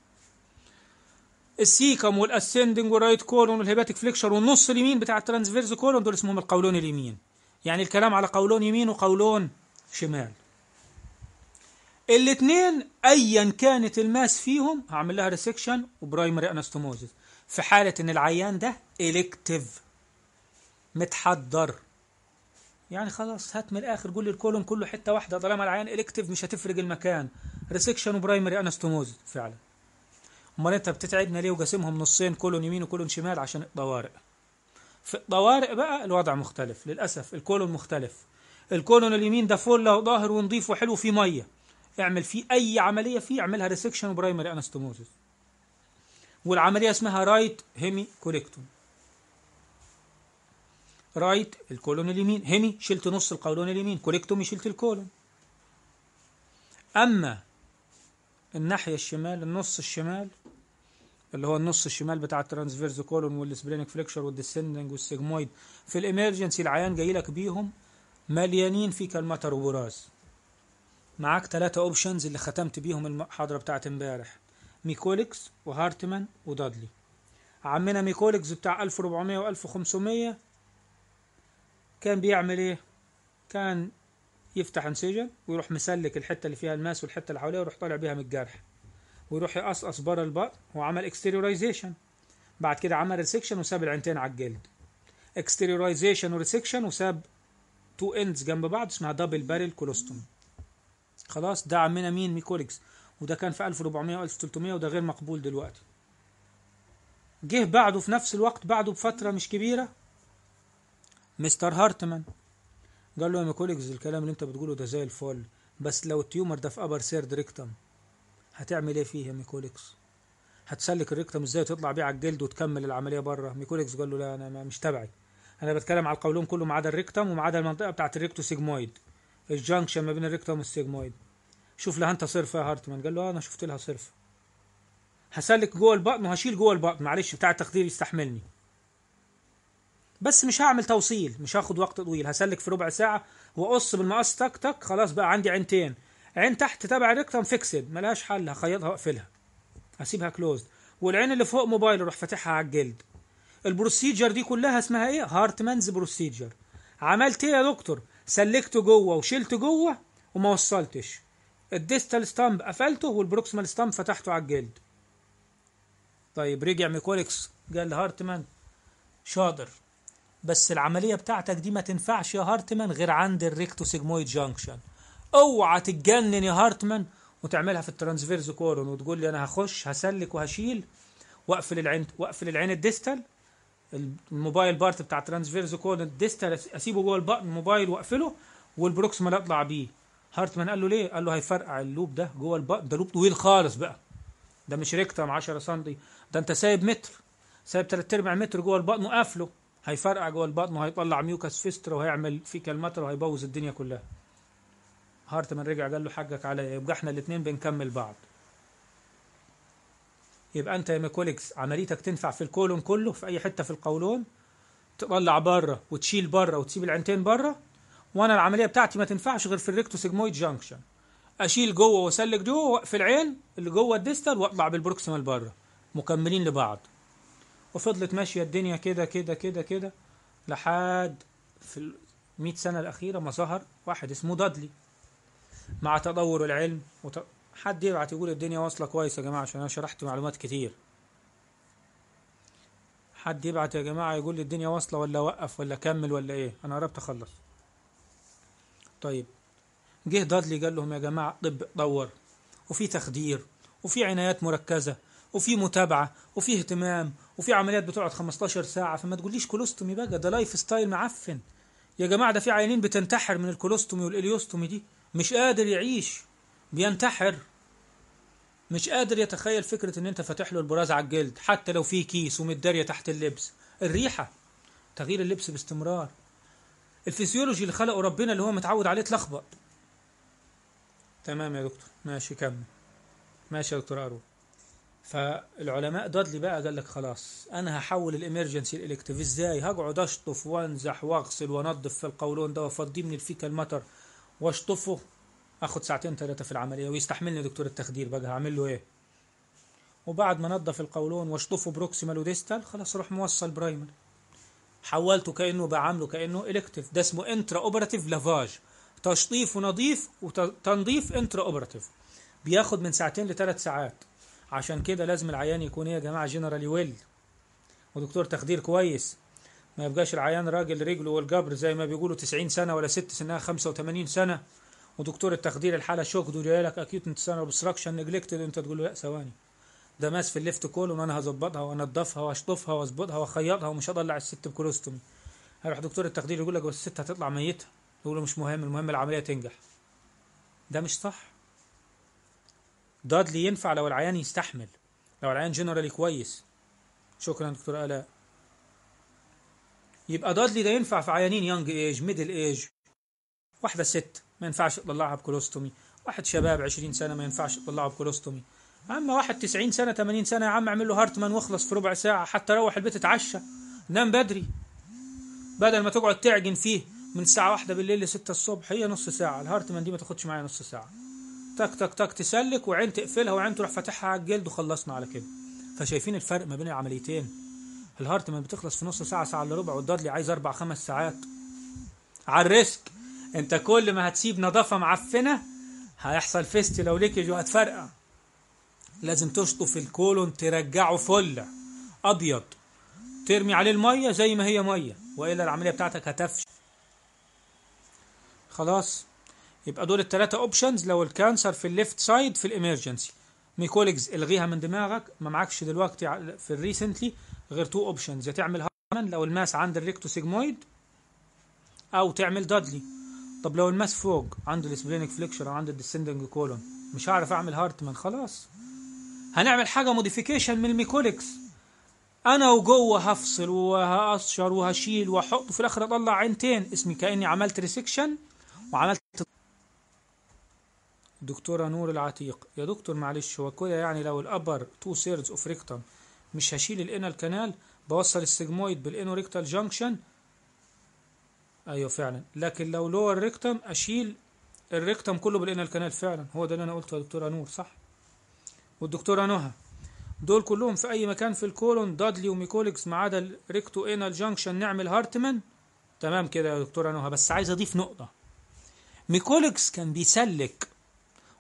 السيكم والاسندنج والرايت كولون والهيباتيك فليكشر والنص اليمين بتاع الترانسفيرز كولون دول اسمهم القولون اليمين يعني الكلام على قولون يمين وقولون شمال الاثنين ايا كانت الماس فيهم هعمل لها ريسكشن وبرايمري انستوموزس في حاله ان العيان ده الكتيف متحضر يعني خلاص هات من الاخر قول لي الكولوم كله حته واحده طالما العيان الكتيف مش هتفرق المكان ريسكشن وبرايمري انستوموز فعلا امال انت بتتعبنا ليه وقاسمهم نصين كولون يمين وكولون شمال عشان الطوارئ في الطوارئ بقى الوضع مختلف للاسف الكولون مختلف الكولون اليمين ده فل ظاهر ونضيف وحلو فيه ميه اعمل فيه اي عمليه فيه اعملها ريسكشن وبرايمري انستوموزس والعمليه اسمها رايت هيمي كوليكتوم رايت الكولون اليمين هيمي شلت نص القولون اليمين كوليكتومي شلت الكولون اما الناحيه الشمال النص الشمال اللي هو النص الشمال بتاع الترانسفيرز كولون والسبلينك فليكشر والديسندنج والسيجمويد في الامرجنسي العيان جاي لك بيهم مليانين في كالماتروبوراز معاك ثلاثة اوبشنز اللي ختمت بيهم المحاضرة بتاعت امبارح ميكوليكس وهارتمان ودادلي عمنا ميكوليكس بتاع 1400 و 1500 كان بيعمل ايه كان يفتح انسجن ويروح مسلك الحته اللي فيها الماس والحته اللي حواليه ويروح طالع بيها من الجرح ويروح يقصقص بره البطن وعمل اكستيريورايزيشن بعد كده عمل ريسكشن وساب العينتين على الجلد اكستيريورايزيشن وريسكشن وساب تو اندز جنب بعض اسمها دبل باريل كولوستومي خلاص ده عمنا مين ميكوريكس وده كان في 1400 و1300 وده غير مقبول دلوقتي جه بعده في نفس الوقت بعده بفترة مش كبيرة مستر هارتمان قال له يا ميكوليكس الكلام اللي انت بتقوله ده زي الفل بس لو التيومر ده في ابر سيرد ريكتم هتعمل ايه فيه يا ميكوليكس هتسلك الريكتم ازاي وتطلع بيه على الجلد وتكمل العمليه بره ميكوليكس قال له لا انا مش تبعي انا بتكلم على القولون كله ما عدا الريكتم وما عدا المنطقه بتاعه الريكتو سيجمويد الجانكشن ما بين الريكتوم والسيجمويد شوف لها انت صرفه يا هارتمان قال له آه، انا شفت لها صرفه هسلك جوه البطن وهشيل جوه البطن معلش بتاع التخدير يستحملني بس مش هعمل توصيل مش هاخد وقت طويل هسلك في ربع ساعه واقص بالمقص تك تك خلاص بقى عندي عينتين عين تحت تبع الريكتوم فيكسد ملهاش حل هخيطها واقفلها هسيبها كلوزد والعين اللي فوق موبايل اروح فاتحها على الجلد البروسيجر دي كلها اسمها ايه هارتمانز بروسيجر عملت ايه يا دكتور سلكته جوه وشلته جوه وما وصلتش الديستال ستامب قفلته والبروكسمال ستامب فتحته على الجلد طيب رجع ميكوليكس قال لهارتمان شاطر بس العمليه بتاعتك دي ما تنفعش يا هارتمان غير عند الريكتو سيجمويد جانكشن اوعى تتجنن يا هارتمان وتعملها في الترانسفيرز كورون وتقول لي انا هخش هسلك وهشيل واقفل العين واقفل العين الديستال الموبايل بارت بتاع ترانسفيرز كود ديستال اسيبه جوه الموبايل واقفله والبروكسيمال اطلع بيه هارتمان قال له ليه؟ قال له هيفرقع اللوب ده جوه البق ده لوب طويل خالص بقى ده مش ريكتم 10 سم ده انت سايب متر سايب 3 ارباع متر جوه البطن وقافله هيفرقع جوه البطن وهيطلع ميوكاس فيستر وهيعمل في كلمتر وهيبوظ الدنيا كلها هارتمان رجع قال له حقك عليا يبقى احنا الاثنين بنكمل بعض يبقى انت يا ميكوليكس عمليتك تنفع في الكولون كله في اي حته في القولون تطلع بره وتشيل بره وتسيب العينتين بره وانا العمليه بتاعتي ما تنفعش غير في الريكتو سيجمويد جانكشن اشيل جوه واسلك جوه واقفل العين اللي جوه الديستال واطلع بالبروكسيمال بره مكملين لبعض وفضلت ماشيه الدنيا كده كده كده كده لحد في ال 100 سنه الاخيره ما ظهر واحد اسمه دادلي مع تطور العلم وت... حد يبعت يقول الدنيا واصلة كويس يا جماعة عشان أنا شرحت معلومات كتير حد يبعت يا جماعة يقول لي الدنيا واصلة ولا وقف ولا كمل ولا إيه أنا قربت أخلص طيب جه دادلي قال لهم يا جماعة طب دور وفي تخدير وفي عنايات مركزة وفي متابعة وفي اهتمام وفي عمليات بتقعد 15 ساعة فما تقوليش كولوستومي بقى ده لايف ستايل معفن يا جماعة ده في عيانين بتنتحر من الكولوستومي والإليوستومي دي مش قادر يعيش بينتحر مش قادر يتخيل فكرة ان انت فاتح له البراز على الجلد حتى لو في كيس ومتدارية تحت اللبس الريحة تغيير اللبس باستمرار الفسيولوجي اللي خلقه ربنا اللي هو متعود عليه تلخبط تمام يا دكتور ماشي كمل ماشي يا دكتور ارو فالعلماء دادلي بقى قال لك خلاص انا هحول الامرجنسي الالكتيف ازاي هقعد اشطف وانزح واغسل وانضف في القولون ده وافضيه من الفيك المطر واشطفه اخد ساعتين ثلاثه في العمليه ويستحملني دكتور التخدير بقى هعمل له ايه وبعد ما نضف القولون واشطفه بروكسيمال وديستال خلاص روح موصل برايمر حولته كانه بعامله كانه الكتيف ده اسمه انترا اوبراتيف لافاج تشطيف ونظيف وتنظيف انترا اوبراتيف بياخد من ساعتين لثلاث ساعات عشان كده لازم العيان يكون ايه يا جماعه جنرالي ويل ودكتور تخدير كويس ما يبقاش العيان راجل رجله والجبر زي ما بيقولوا 90 سنه ولا ست سنها 85 سنه ودكتور التخدير الحاله شوك دول جاي لك اكيوت انتسان اوبستراكشن نجلكتد انت تقول له لا ثواني ده ماس في الليفت كولون انا هظبطها وانضفها واشطفها واظبطها واخيطها ومش هضلع الست بكولوستومي هيروح دكتور التخدير يقول لك بس الست هتطلع ميته يقول له مش مهم المهم العمليه تنجح ده مش صح دادلي ينفع لو العيان يستحمل لو العيان جنرالي كويس شكرا دكتور الاء يبقى دادلي ده ينفع في عيانين يانج ايج ميدل ايج واحده ست ما ينفعش تطلعها بكولوستومي واحد شباب 20 سنه ما ينفعش تطلعه بكولوستومي اما واحد 90 سنه 80 سنه يا عم اعمل له هارتمان واخلص في ربع ساعه حتى روح البيت اتعشى نام بدري بدل ما تقعد تعجن فيه من الساعه واحدة بالليل ل 6 الصبح هي نص ساعه الهارتمان دي ما تاخدش معايا نص ساعه تك تك تك تسلك وعين تقفلها وعين تروح فاتحها على الجلد وخلصنا على كده فشايفين الفرق ما بين العمليتين الهارتمان بتخلص في نص ساعه ساعه الا ربع والدادلي عايز اربع خمس ساعات على الريسك انت كل ما هتسيب نظافه معفنه هيحصل فيست لو ليكج وهتفرقع لازم تشطف الكولون ترجعه فل ابيض ترمي عليه الميه زي ما هي ميه والا العمليه بتاعتك هتفشل خلاص يبقى دول التلاتة اوبشنز لو الكانسر في الليفت سايد في الامرجنسي ميكوليجز الغيها من دماغك ما معكش دلوقتي في الريسنتلي غير تو اوبشنز يا تعمل هارمن لو الماس عند الريكتو سيجمويد او تعمل دادلي طب لو الماس فوق عنده السبلينك فليكشر او عنده الديسندنج كولون مش هعرف اعمل هارتمان خلاص هنعمل حاجه موديفيكيشن من الميكوليكس انا وجوه هفصل وهقشر وهشيل واحط في الاخر اطلع عينتين اسمي كاني عملت ريسكشن وعملت دكتوره نور العتيق يا دكتور معلش هو كده يعني لو الابر تو سيرز اوف ريكتم مش هشيل الانال كانال بوصل السيجمويد بالانوريكتال جانكشن ايوه فعلا لكن لو لور ريكتم اشيل الريكتم كله بالانال كانال فعلا هو ده اللي انا قلته يا دكتوره نور صح والدكتوره نهى دول كلهم في اي مكان في الكولون دادلي وميكوليكس ما عدا الريكتو انال جانكشن نعمل هارتمان تمام كده يا دكتوره نهى بس عايز اضيف نقطه ميكوليكس كان بيسلك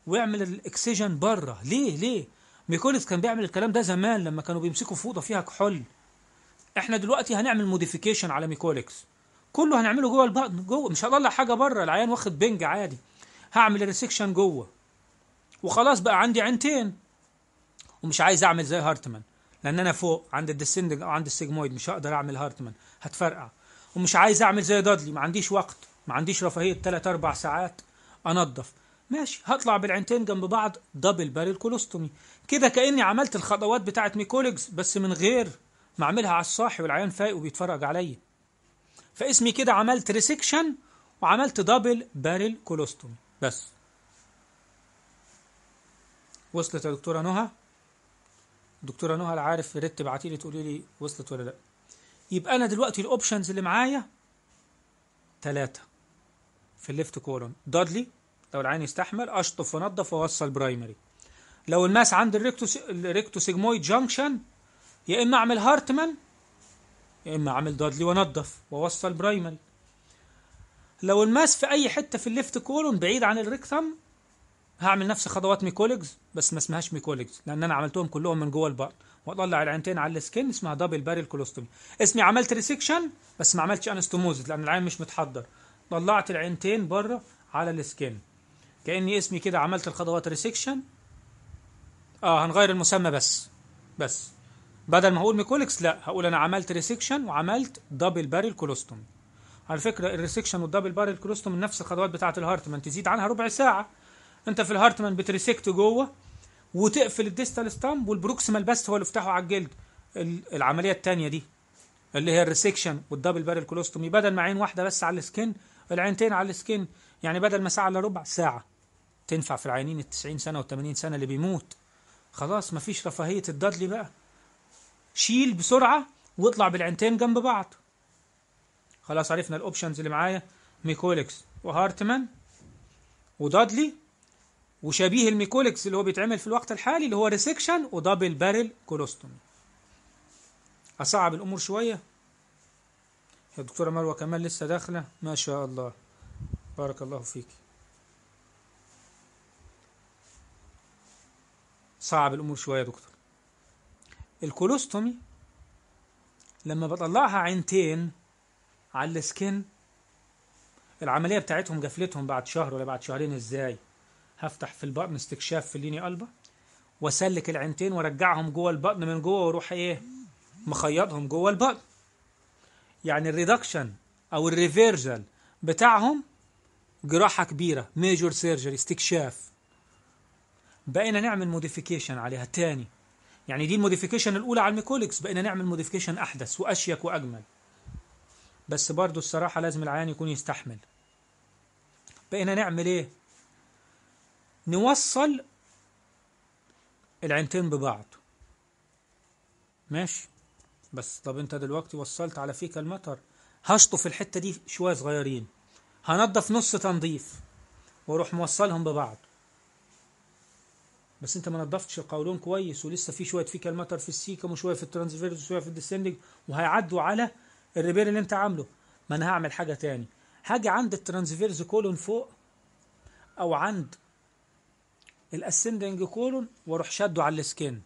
ويعمل الاكسجين بره ليه ليه ميكوليكس كان بيعمل الكلام ده زمان لما كانوا بيمسكوا اوضه فيها كحول احنا دلوقتي هنعمل موديفيكيشن على ميكوليكس كله هنعمله جوه البطن جوه مش هطلع حاجه بره العيان واخد بنج عادي هعمل الريسكشن جوه وخلاص بقى عندي عينتين ومش عايز اعمل زي هارتمان لان انا فوق عند الديسندنج او عند السيجمويد مش هقدر اعمل هارتمان هتفرقع ومش عايز اعمل زي دادلي ما عنديش وقت ما عنديش رفاهيه 3 4 ساعات انظف ماشي هطلع بالعينتين جنب بعض دبل باريل كولوستومي كده كاني عملت الخطوات بتاعت ميكوليجز بس من غير ما اعملها على الصاحي والعيان فايق وبيتفرج عليا فاسمي كده عملت ريسكشن وعملت دبل باريل كولوستومي بس وصلت يا دكتوره نهى دكتوره نهى لا عارف يا ريت تبعتي لي تقولي لي وصلت ولا لا يبقى انا دلوقتي الاوبشنز اللي معايا ثلاثه في الليفت كولون دادلي لو العين يستحمل اشطف وانضف واوصل برايمري لو الماس عند الريكتو الريكتو سيجمويد جانكشن يا اما اعمل هارتمان يا اما عامل دادلي وانضف ووصل برايمري لو الماس في اي حته في الليفت كولون بعيد عن الريكثم هعمل نفس خطوات ميكوليجز بس ما اسمهاش ميكوليجز لان انا عملتهم كلهم من جوه البطن واطلع العينتين على السكن اسمها دبل باريل كولوستومي اسمي عملت ريسكشن بس ما عملتش انستوموزز لان العين مش متحضر طلعت العينتين بره على السكن كاني اسمي كده عملت الخطوات ريسكشن اه هنغير المسمى بس بس بدل ما هقول ميكوليكس لا هقول انا عملت ريسكشن وعملت دبل باريل كولوستومي على فكره الريسكشن والدبل باريل كولوستومي نفس الخطوات بتاعه الهارتمان تزيد عنها ربع ساعه انت في الهارتمان بتريسكت جوه وتقفل الديستال ستامب والبروكسيمال بس هو اللي افتحه على الجلد العمليه الثانيه دي اللي هي الريسكشن والدبل باريل كولوستومي بدل ما عين واحده بس على السكن العينتين على السكن يعني بدل ما ساعه الا ربع ساعه تنفع في العيانين ال 90 سنه وال 80 سنه اللي بيموت خلاص مفيش رفاهيه الدادلي بقى شيل بسرعة واطلع بالعينتين جنب بعض خلاص عرفنا الاوبشنز اللي معايا ميكوليكس وهارتمان ودادلي وشبيه الميكوليكس اللي هو بيتعمل في الوقت الحالي اللي هو ريسكشن ودبل بارل كولوستومي اصعب الامور شويه يا دكتوره مروه كمان لسه داخله ما شاء الله بارك الله فيك صعب الامور شويه يا دكتور الكولوستومي لما بطلعها عينتين على السكن العملية بتاعتهم قفلتهم بعد شهر ولا بعد شهرين ازاي هفتح في البطن استكشاف في الليني قلبة واسلك العينتين وارجعهم جوه البطن من جوه واروح ايه مخيطهم جوه البطن يعني الريدكشن او الريفيرجل بتاعهم جراحة كبيرة ميجور سيرجري استكشاف بقينا نعمل موديفيكيشن عليها تاني يعني دي الموديفيكيشن الاولى على الميكوليكس بقينا نعمل موديفيكيشن احدث واشيك واجمل بس برضو الصراحه لازم العيان يكون يستحمل بقينا نعمل ايه نوصل العينتين ببعض ماشي بس طب انت دلوقتي وصلت على فيك المطر هشطف الحته دي شويه صغيرين هنضف نص تنظيف واروح موصلهم ببعض بس انت ما نظفتش القولون كويس ولسه في شويه في كالماتر في السيكم وشويه في الترانسفيرس وشويه في الديسندنج وهيعدوا على الريبير اللي انت عامله ما انا هعمل حاجه تاني هاجي عند الترانسفيرس كولون فوق او عند الاسندنج كولون واروح شده على السكين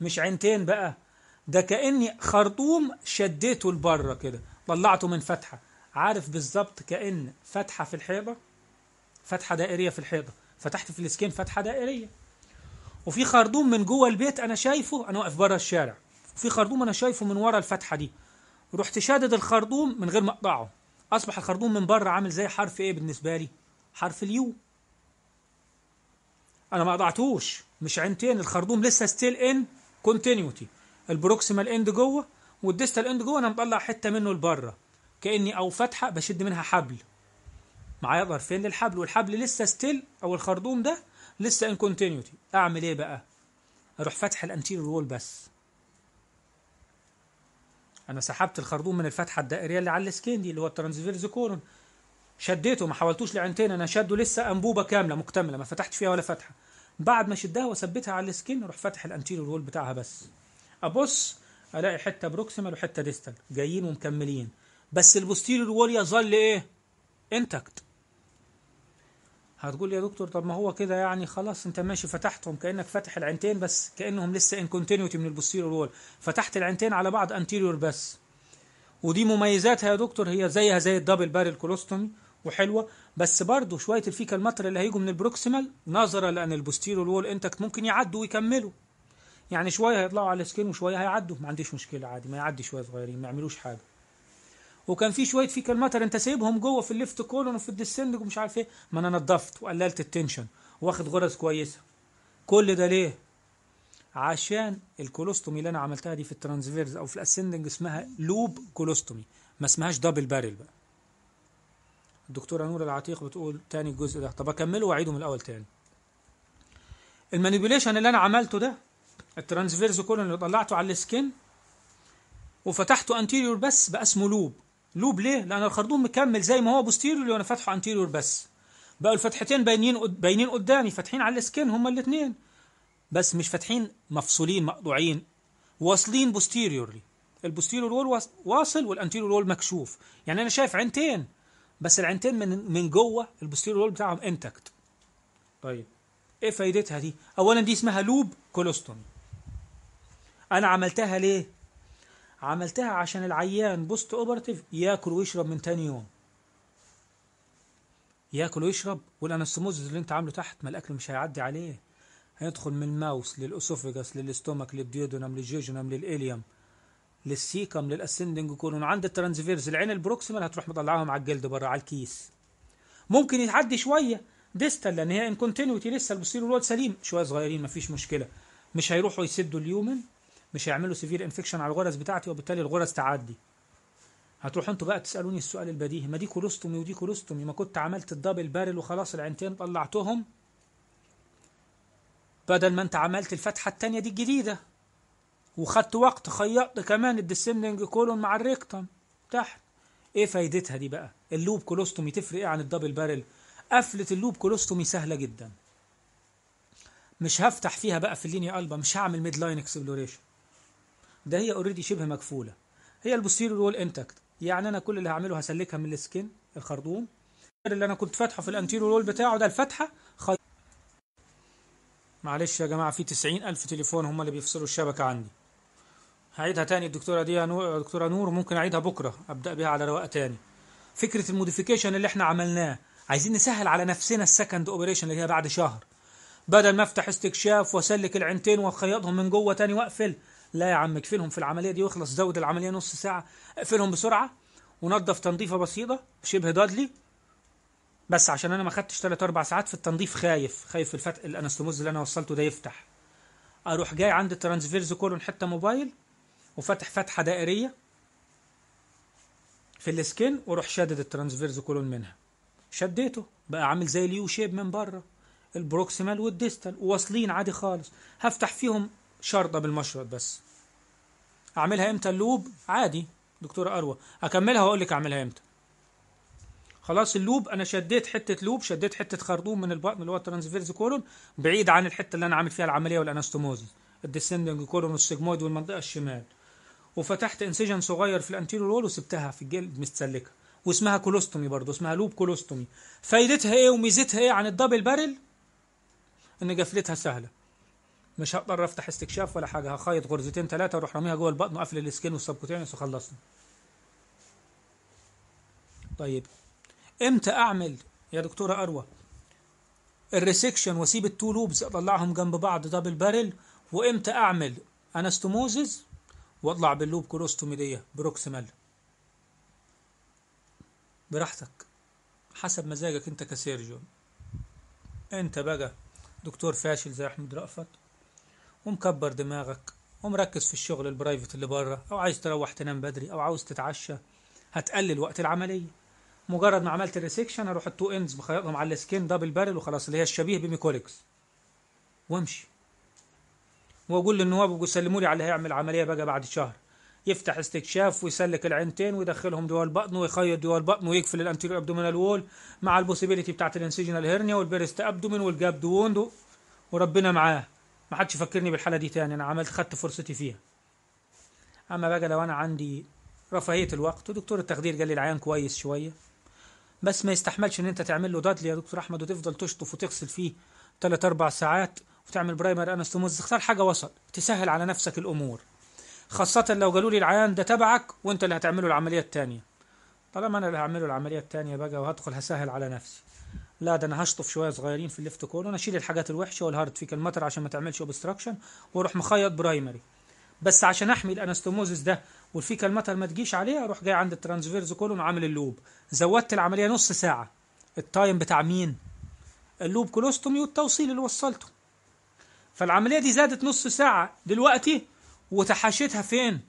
مش عينتين بقى ده كاني خرطوم شديته لبره كده طلعته من فتحه عارف بالظبط كان فتحه في الحيطه فتحه دائريه في الحيطه فتحت في الاسكين فتحه دائريه وفي خردوم من جوه البيت انا شايفه انا واقف بره الشارع وفي خردوم انا شايفه من ورا الفتحه دي رحت شادد الخردوم من غير ما اقطعه اصبح الخردوم من بره عامل زي حرف ايه بالنسبه لي حرف اليو انا ما قطعتوش مش عينتين الخردوم لسه ستيل ان كونتينيوتي البروكسيمال اند جوه والديستال اند جوه انا مطلع حته منه لبره كاني او فتحه بشد منها حبل معايا ظرفين للحبل والحبل لسه ستيل او الخرطوم ده لسه ان كونتينيوتي اعمل ايه بقى اروح فاتح الانتيريور وول بس انا سحبت الخرطوم من الفتحه الدائريه اللي على السكين دي اللي هو الترانسفيرز كورن شديته ما حولتوش لعنتين انا شده لسه انبوبه كامله مكتمله ما فتحتش فيها ولا فتحه بعد ما شدها وثبتها على السكين اروح فاتح الانتيريور وول بتاعها بس ابص الاقي حته بروكسيمال وحته ديستال جايين ومكملين بس البوستيريور وول يظل ايه انتكت هتقول يا دكتور طب ما هو كده يعني خلاص انت ماشي فتحتهم كانك فاتح العينتين بس كانهم لسه ان كونتينيوتي من البوستيريور وول فتحت العينتين على بعض انتيريور بس ودي مميزاتها يا دكتور هي زيها زي الدبل بارل كولوستومي وحلوه بس برضه شويه الفيكال ماتر اللي هيجوا من البروكسيمال نظرا لان البوستيريور وول انتكت ممكن يعدوا ويكملوا يعني شويه هيطلعوا على السكين وشويه هيعدوا ما عنديش مشكله عادي ما يعدي شويه صغيرين ما يعملوش حاجه وكان في شويه في كلمات انت سايبهم جوه في الليفت كولون وفي الديسند ومش عارف ايه ما انا نضفت وقللت التنشن واخد غرز كويسه كل ده ليه عشان الكولوستومي اللي انا عملتها دي في الترانسفيرز او في الاسندنج اسمها لوب كولوستومي ما اسمهاش دبل بارل بقى الدكتوره نور العتيق بتقول تاني الجزء ده طب اكمله واعيده من الاول تاني المانيبيوليشن اللي انا عملته ده الترانسفيرز كولون اللي طلعته على السكن وفتحته انتيريور بس بقى اسمه لوب لوب ليه لان الخرطوم مكمل زي ما هو بوستيريور وانا فاتحه انتيريور بس بقوا الفتحتين باينين باينين قدامي فاتحين على السكن هما الاثنين بس مش فاتحين مفصولين مقطوعين واصلين بوستيريورلي البوستيريور وول واصل والانتيريور وول مكشوف يعني انا شايف عينتين بس العينتين من من جوه البوستيريور وول بتاعهم انتكت طيب ايه فايدتها دي اولا دي اسمها لوب كولوستومي انا عملتها ليه عملتها عشان العيان بوست اوبرتيف ياكل ويشرب من تاني يوم ياكل ويشرب والانستموز اللي انت عامله تحت ما الاكل مش هيعدي عليه هيدخل من الماوس للاسوفيجاس للاستومك للديودونم للجيجونم للاليوم للسيكم للاسندنج كولون عند الترانزفيرز العين البروكسيمال هتروح مطلعاهم على الجلد بره على الكيس ممكن يتعدي شويه ديستال لان هي ان كونتينيوتي لسه البصير الواد سليم شويه صغيرين مفيش مشكله مش هيروحوا يسدوا اليومن مش هيعملوا سيفير انفكشن على الغرز بتاعتي وبالتالي الغرز تعدي هتروحوا انتوا بقى تسالوني السؤال البديهي ما دي كولوستومي ودي كولوستومي ما كنت عملت الدبل بارل وخلاص العينتين طلعتهم بدل ما انت عملت الفتحه الثانيه دي الجديده وخدت وقت خيطت كمان الديسيمنج كولون مع الريكتم تحت ايه فايدتها دي بقى اللوب كولوستومي تفرق ايه عن الدبل بارل قفله اللوب كولوستومي سهله جدا مش هفتح فيها بقى في اللينيا قلبه مش هعمل ميد لاين اكسبلوريشن ده هي اوريدي شبه مكفوله هي البوستيريور وول انتاكت يعني انا كل اللي هعمله هسلكها من السكن الخرطوم اللي انا كنت فاتحه في الانتيريور وول بتاعه ده الفتحه خط... معلش يا جماعه في 90000 تليفون هم اللي بيفصلوا الشبكه عندي هعيدها تاني الدكتوره دي يا نور دكتوره نور ممكن اعيدها بكره ابدا بيها على رواق تاني فكره الموديفيكيشن اللي احنا عملناه عايزين نسهل على نفسنا السكند اوبريشن اللي هي بعد شهر بدل ما افتح استكشاف واسلك العينتين واخيطهم من جوه تاني واقفل لا يا عم اكفلهم في العمليه دي واخلص زود العمليه نص ساعه اقفلهم بسرعه ونضف تنظيفه بسيطه شبه دادلي بس عشان انا ما خدتش 3 4 ساعات في التنظيف خايف خايف الفتق الانستموز اللي انا وصلته ده يفتح اروح جاي عند الترانسفيرز كولون حته موبايل وفاتح فتحه دائريه في السكين واروح شادد الترانسفيرز كولون منها شديته بقى عامل زي اليو شيب من بره البروكسيمال والديستال وواصلين عادي خالص هفتح فيهم شرطه بالمشرط بس اعملها امتى اللوب عادي دكتور اروى اكملها واقول لك اعملها امتى خلاص اللوب انا شديت حته لوب شديت حته خرطوم من البطن اللي هو الترانسفيرز كولون بعيد عن الحته اللي انا عامل فيها العمليه والاناستوموزز الديسندنج كولون والسجمويد والمنطقه الشمال وفتحت انسجن صغير في الانتيريور وول وسبتها في الجلد متسلكه واسمها كولوستومي برضه اسمها لوب كولوستومي فايدتها ايه وميزتها ايه عن الدبل بارل ان جفلتها سهله مش هقدر افتح استكشاف ولا حاجه هخيط غرزتين ثلاثه واروح راميها جوه البطن وقفل السكين والسبكوتينس وخلصنا طيب امتى اعمل يا دكتوره اروى الريسكشن واسيب التو لوبز اطلعهم جنب بعض دبل بارل وامتى اعمل انستوموزز واطلع باللوب كروستومي دي بروكسيمال براحتك حسب مزاجك انت كسيرجون انت بقى دكتور فاشل زي احمد رأفت ومكبر دماغك ومركز في الشغل البرايفت اللي بره او عايز تروح تنام بدري او عاوز تتعشى هتقلل وقت العمليه مجرد ما عملت الريسكشن اروح التو اندز بخيطهم على السكين دبل بارل وخلاص اللي هي الشبيه بميكوليكس وامشي واقول للنواب يسلموا لي على اللي هيعمل عمليه بقى بعد شهر يفتح استكشاف ويسلك العينتين ويدخلهم دول بطن ويخيط دول بطن ويقفل الانتيريور ابدومينال وول مع البوسيبيليتي بتاعت الانسجنال هيرنيا والبيرست ابدومين والجاب دووندو وربنا معاه ما حدش يفكرني بالحاله دي تاني انا عملت خدت فرصتي فيها اما بقى لو انا عندي رفاهيه الوقت ودكتور التخدير قال لي العيان كويس شويه بس ما يستحملش ان انت تعمل له دادلي يا دكتور احمد وتفضل تشطف وتغسل فيه 3 اربع ساعات وتعمل برايمر انستوموز اختار حاجه وسط تسهل على نفسك الامور خاصه لو قالوا لي العيان ده تبعك وانت اللي هتعمله العمليه التانية طالما انا اللي هعمله العمليه التانية بقى وهدخل هسهل على نفسي لا ده انا هشطف شويه صغيرين في الليفت كولون اشيل الحاجات الوحشه والهارد فيك الماتر عشان ما تعملش اوبستراكشن واروح مخيط برايمري بس عشان احمي الانستوموزس ده والفيكال ماتر ما تجيش عليه اروح جاي عند الترانسفيرز كولون وعامل اللوب زودت العمليه نص ساعه التايم بتاع مين اللوب كولوستومي والتوصيل اللي وصلته فالعمليه دي زادت نص ساعه دلوقتي وتحاشيتها فين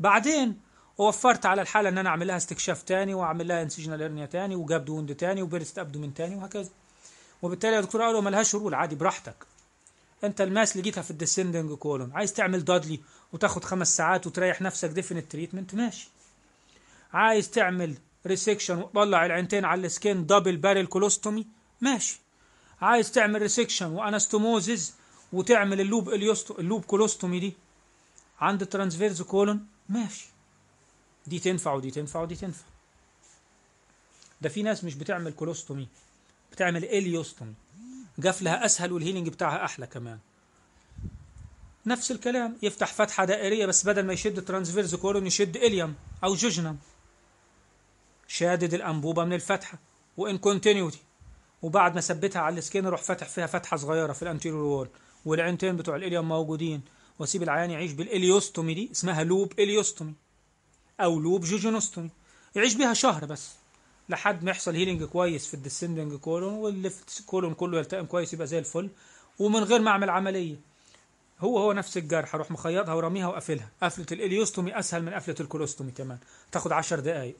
بعدين ووفرت على الحاله ان انا اعمل لها استكشاف ثاني واعمل لها انسجنال ارنيا ثاني وجاب دوند ثاني وبيرست ابدومين ثاني وهكذا وبالتالي يا دكتور اولو مالهاش رول عادي براحتك انت الماس لقيتها في الديسندنج كولون عايز تعمل دادلي وتاخد خمس ساعات وتريح نفسك ديفينيت تريتمنت ماشي عايز تعمل ريسكشن وتطلع العينتين على السكين دبل باريل كولوستومي ماشي عايز تعمل ريسكشن وانستوموزز وتعمل اللوب اليوستو اللوب كولوستومي دي عند ترانسفيرز كولون ماشي دي تنفع ودي تنفع ودي تنفع ده في ناس مش بتعمل كولوستومي بتعمل اليوستومي جفلها اسهل والهيلينج بتاعها احلى كمان نفس الكلام يفتح فتحه دائريه بس بدل ما يشد ترانسفيرز كولون يشد اليوم او جوجنم شادد الانبوبه من الفتحه وان كونتينيوتي وبعد ما ثبتها على السكين اروح فاتح فيها فتحه صغيره في الانتيريور وول والعينتين بتوع الاليوم موجودين واسيب العيان يعيش بالاليوستومي دي اسمها لوب اليوستومي او لوب جوجونستومي يعيش بيها شهر بس لحد ما يحصل هيلينج كويس في الديسندنج كولون والليفت كولون كله يلتئم كويس يبقى زي الفل ومن غير ما اعمل عمليه هو هو نفس الجرح اروح مخيطها وراميها وقافلها قفله الاليوستومي اسهل من قفله الكولوستومي كمان تاخد 10 دقائق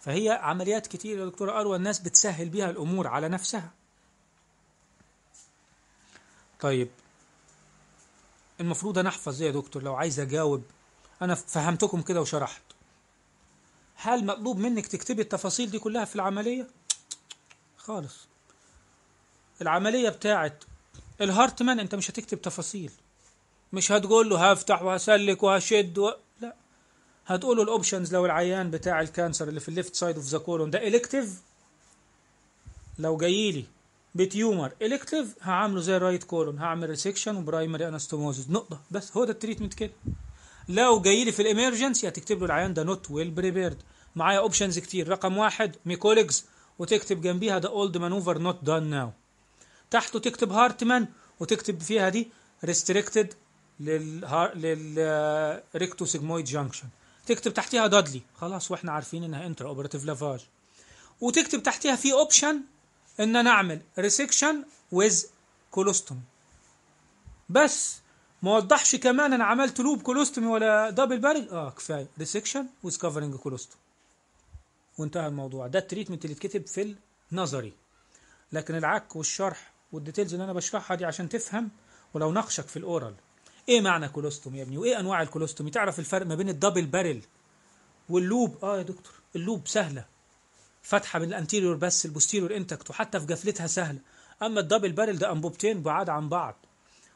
فهي عمليات كتير يا دكتور اروى الناس بتسهل بيها الامور على نفسها طيب المفروض انا احفظ ايه يا دكتور لو عايز اجاوب أنا فهمتكم كده وشرحت هل مطلوب منك تكتبي التفاصيل دي كلها في العملية؟ خالص العملية بتاعت الهارتمان أنت مش هتكتب تفاصيل مش هتقول له هفتح وهسلك وهشد و... لا هتقول له الاوبشنز لو العيان بتاع الكانسر اللي في الليفت سايد اوف ذا كولون ده الكتيف لو جاي لي بتيومر الكتيف هعمله زي الرايت كولون هعمل ريسكشن وبرايمري انستوموزز نقطه بس هو ده التريتمنت كده لو جاي لي في الامرجنسي هتكتب له العيان ده نوت ويل بريبيرد معايا اوبشنز كتير رقم واحد ميكوليجز وتكتب جنبيها ده اولد مانوفر نوت دان ناو تحته تكتب هارتمان وتكتب فيها دي ريستريكتد للريكتو سيجمويد جانكشن تكتب تحتها دادلي خلاص واحنا عارفين انها انتر اوبراتيف لافاج وتكتب تحتها في اوبشن ان انا اعمل ريسكشن ويز كولوستوم بس ما وضحش كمان انا عملت لوب كولوستومي ولا دبل بارل اه كفايه ريسكشن ويز كفرنج كولوستوم وانتهى الموضوع ده التريتمنت اللي اتكتب في النظري لكن العك والشرح والديتيلز اللي انا بشرحها دي عشان تفهم ولو نقشك في الاورال ايه معنى كولوستوم يا ابني وايه انواع الكولوستوم تعرف الفرق ما بين الدبل بارل واللوب اه يا دكتور اللوب سهله فتحه من الانتيريور بس البوستيريور انتكت وحتى في جفلتها سهله اما الدبل بارل ده انبوبتين بعاد عن بعض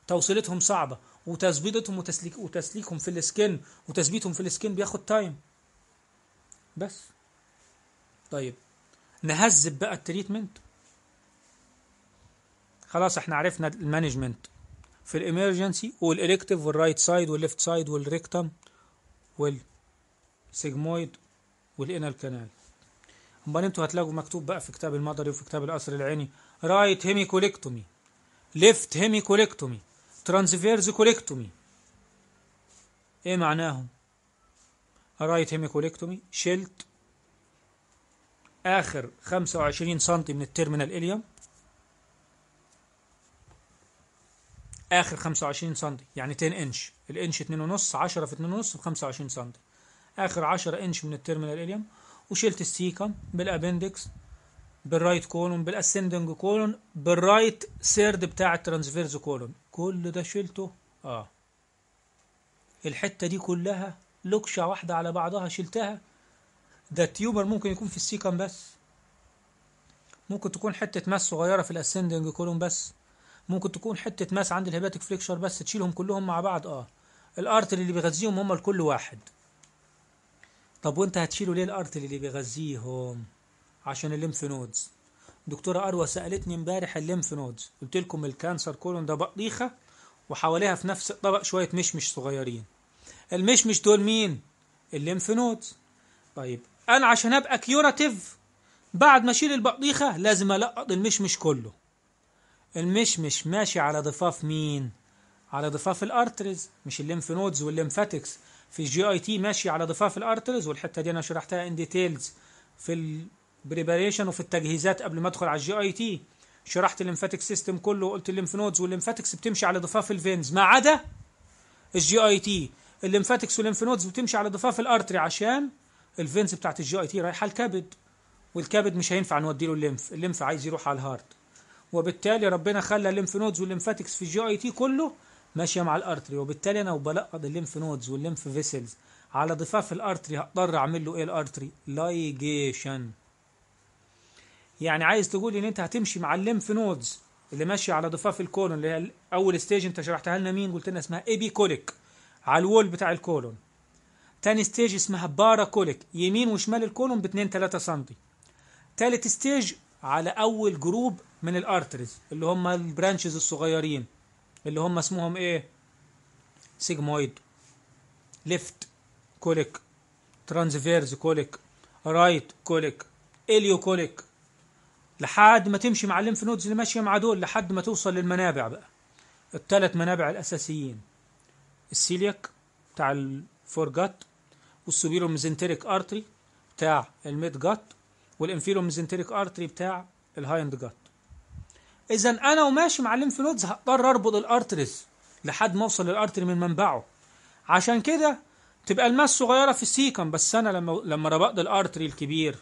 توصيلتهم صعبه وتثبيتهم وتسليك وتسليكهم في السكن وتثبيتهم في السكن بياخد تايم بس طيب نهذب بقى التريتمنت خلاص احنا عرفنا المانجمنت في الامرجنسي والالكتيف والرايت سايد والليفت سايد والريكتم والسيجمويد والانال كانال امال انتوا هتلاقوا مكتوب بقى في كتاب المضري وفي كتاب القصر العيني رايت هيميكوليكتومي ليفت هيميكوليكتومي ترانزفيرز كوليكتومي ايه معناهم رايت هيميكوليكتومي شلت اخر 25 سم من التيرمينال اليوم اخر 25 سم يعني 10 انش الانش 2.5 10 في 2.5 ب 25 سم اخر 10 انش من التيرمينال اليوم وشلت السيكم بالابندكس بالرايت كولون بالاسندنج كولون بالرايت سيرد بتاع الترانسفيرز كولون كل ده شلته اه الحتة دي كلها لوكشة واحدة على بعضها شلتها ده التيوبر ممكن يكون في السيكم بس ممكن تكون حتة ماس صغيرة في الاسندنج كولوم بس ممكن تكون حتة ماس عند الهيباتيك فليكشر بس تشيلهم كلهم مع بعض اه الارتر اللي بيغذيهم هم لكل واحد طب وانت هتشيله ليه الارتر اللي بيغذيهم عشان الليمف نودز دكتورة أروى سألتني امبارح الليمف نودز قلت لكم الكانسر كولون ده بطيخة وحواليها في نفس الطبق شوية مشمش صغيرين المشمش دول مين؟ الليمف نودز طيب أنا عشان أبقى كيوراتيف بعد ما أشيل البطيخة لازم ألقط المشمش كله المشمش ماشي على ضفاف مين؟ على ضفاف الارترز مش الليمف نودز والليمفاتكس في الجي اي تي ماشي على ضفاف الارترز والحته دي انا شرحتها ان ديتيلز في بريباريشن وفي التجهيزات قبل ما ادخل على الجي اي تي شرحت الليمفاتيك سيستم كله وقلت الليمف نودز والليمفاتكس بتمشي على ضفاف الفينز ما عدا الجي اي تي الليمفاتكس والليمف نودز بتمشي على ضفاف الارتري عشان الفينز بتاعت الجي اي تي رايحه الكبد والكبد مش هينفع نودي له الليمف الليمف عايز يروح على الهارد وبالتالي ربنا خلى الليمف نودز والليمفاتكس في الجي اي تي كله ماشيه مع الارتري وبالتالي انا وبلقط الليمف نودز والليمف فيسلز على ضفاف الارتري هقدر اعمل له ايه الارتري لايجيشن يعني عايز تقول ان انت هتمشي مع الليمف نودز اللي ماشيه على ضفاف الكولون اللي هي اول ستيج انت شرحتها لنا مين قلت لنا اسمها كوليك على الوول بتاع الكولون تاني ستيج اسمها بارا كوليك يمين وشمال الكولون ب 2 3 سم تالت ستيج على اول جروب من الارتريز اللي هم البرانشز الصغيرين اللي هم اسمهم ايه سيجمويد ليفت كوليك ترانزفيرز كوليك رايت كوليك اليو كوليك لحد ما تمشي مع الليمف نودز اللي ماشيه مع دول لحد ما توصل للمنابع بقى الثلاث منابع الاساسيين السيلياك بتاع الفورجات والسوبيرو ميزنتريك ارتري بتاع الميد جات والانفيرو ميزنتريك ارتري بتاع الهايند جات اذا انا وماشي مع الليمف نودز هضطر اربط الارتريز لحد ما اوصل للارتري من منبعه عشان كده تبقى الماس صغيره في السيكم بس انا لما لما ربطت الارتري الكبير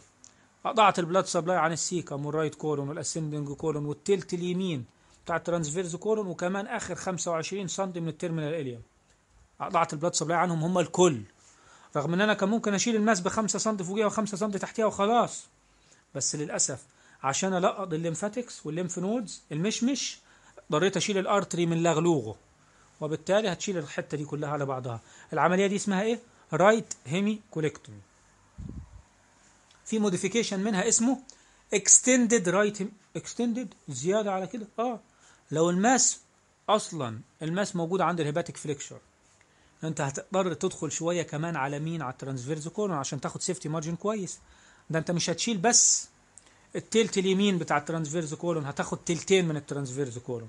قطعت البلاد سبلاي عن السيكم والرايت كولون والاسندنج كولون والتلت اليمين بتاع الترانسفيرز كولون وكمان اخر 25 سم من التيرمينال اليوم قطعت البلاد سبلاي عنهم هم الكل رغم ان انا كان ممكن اشيل الماس ب 5 سم فوقيها و5 سم تحتيها وخلاص بس للاسف عشان القط الليمفاتكس والليمف نودز المشمش اضطريت اشيل الارتري من لغلوغه وبالتالي هتشيل الحته دي كلها على بعضها العمليه دي اسمها ايه رايت هيمي كوليكتومي في موديفيكيشن منها اسمه اكستندد رايت اكستندد زياده على كده اه لو الماس اصلا الماس موجود عند الهيباتيك فليكشر انت هتضطر تدخل شويه كمان على مين على الترانسفيرز كورن عشان تاخد سيفتي مارجن كويس ده انت مش هتشيل بس التلت اليمين بتاع الترانسفيرز كولون هتاخد تلتين من الترانسفيرز كولون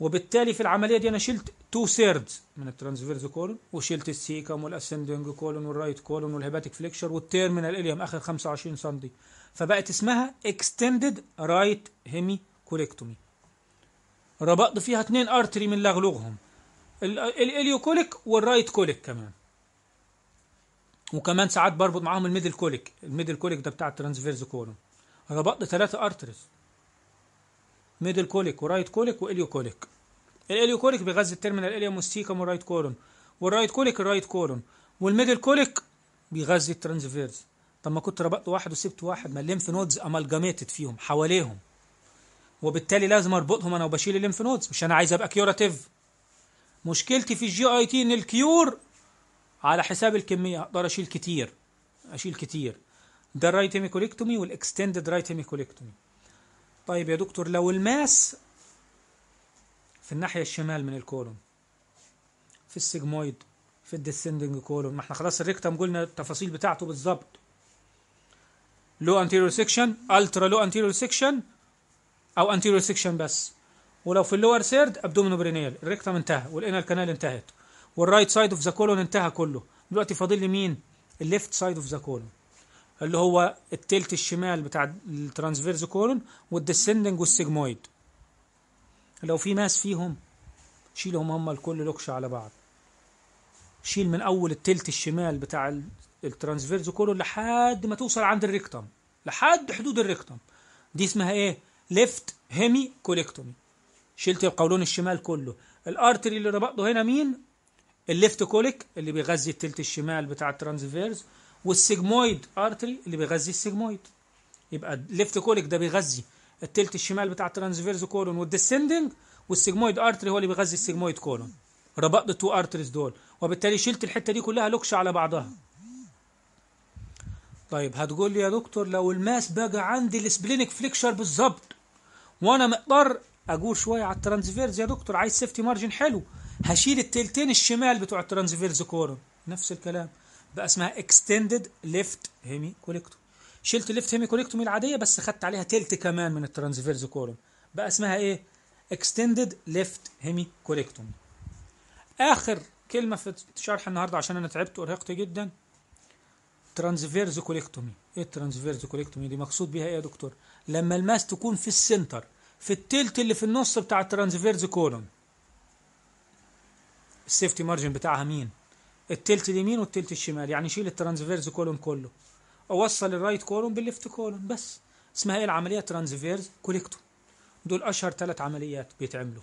وبالتالي في العمليه دي انا شلت تو ثيردز من الترانسفيرز كولون وشلت السيكم والاسندنج كولون والرايت كولون والهيباتيك فليكشر والتيرمينال اليوم اخر 25 سم فبقت اسمها اكستندد رايت هيمي كوليكتومي ربطت فيها اثنين ارتري من لغلوغهم كوليك والرايت كوليك كمان وكمان ساعات بربط معاهم الميدل كوليك الميدل كوليك ده بتاع الترانسفيرز كولون ربطت ثلاثة ارتريز ميدل كوليك ورايت كوليك واليو كوليك الاليو كوليك بيغذي التيرمينال اليا موستيكم والرايت كولون والرايت كوليك الرايت كولون والميدل كوليك بيغذي الترانزفيرز طب ما كنت ربطت واحد وسبت واحد ما الليمف نودز امالجاميتد فيهم حواليهم وبالتالي لازم اربطهم انا وبشيل الليمف نودز مش انا عايز ابقى كيوراتيف مشكلتي في الجي اي تي ان الكيور على حساب الكميه اقدر اشيل كتير اشيل كتير ده الرايت هيميكوليكتومي والاكستندد رايت هيميكوليكتومي طيب يا دكتور لو الماس في الناحية الشمال من الكولوم في السيجمويد في الديسندنج كولوم ما احنا خلاص الريكتم قلنا التفاصيل بتاعته بالظبط لو انتيريور سيكشن الترا لو انتيريور سيكشن او انتيريور سيكشن بس ولو في اللور سيرد ابدومينوبرينيال الريكتم انتهى والانال كانال انتهت والرايت سايد اوف ذا كولون انتهى كله دلوقتي فاضل لي مين الليفت سايد اوف ذا كولون اللي هو التلت الشمال بتاع الترانسفيرز كولون والديسندنج والسيجمويد لو في ماس فيهم شيلهم هم الكل لوكش على بعض شيل من اول التلت الشمال بتاع الترانسفيرز كولون لحد ما توصل عند الريكتم لحد حدود الريكتم دي اسمها ايه ليفت هيمي كوليكتومي شلت القولون الشمال كله الارتري اللي ربطه هنا مين الليفت كوليك اللي بيغذي التلت الشمال بتاع الترانسفيرز والسيجمويد ارتري اللي بيغذي السيجمويد يبقى الليفت كوليك ده بيغذي التلت الشمال بتاع الترانسفيرز كولون والديسندنج والسيجمويد ارتري هو اللي بيغذي السيجمويد كولون ربطت التو ارتريز دول وبالتالي شلت الحته دي كلها لوكش على بعضها طيب هتقول لي يا دكتور لو الماس بقى عندي السبلينك فليكشر بالظبط وانا مقدر اجور شويه على الترانسفيرز يا دكتور عايز سيفتي مارجن حلو هشيل التلتين الشمال بتوع الترانسفيرز كورن نفس الكلام بقى اسمها اكستندد ليفت هيمي كوليكتوم شلت ليفت هيمي كوليكتومي العاديه بس خدت عليها تلت كمان من الترانسفيرز كولوم بقى اسمها ايه اكستندد ليفت هيمي كوليكتومي اخر كلمه في شرح النهارده عشان انا تعبت وارهقت جدا ترانسفيرز كوليكتومي ايه الترانزفيرز كوليكتومي دي مقصود بيها ايه يا دكتور لما الماس تكون في السنتر في التلت اللي في النص بتاع الترانسفيرز كولوم السيفتي مارجن بتاعها مين التلت اليمين والتلت الشمال يعني شيل الترانزفيرز كولوم كله اوصل الرايت كولوم بالليفت كولوم بس اسمها ايه العمليه ترانزفيرز كوليكتو دول اشهر ثلاث عمليات بيتعملوا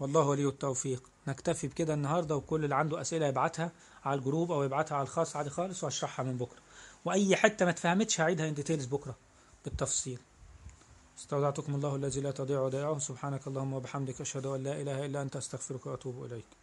والله ولي التوفيق نكتفي بكده النهارده وكل اللي عنده اسئله يبعتها على الجروب او يبعتها على الخاص عادي خالص واشرحها من بكره واي حته ما اتفهمتش هعيدها ان ديتيلز بكره بالتفصيل استودعتكم الله الذي لا تضيع ودائعه سبحانك اللهم وبحمدك اشهد ان لا اله الا انت استغفرك واتوب اليك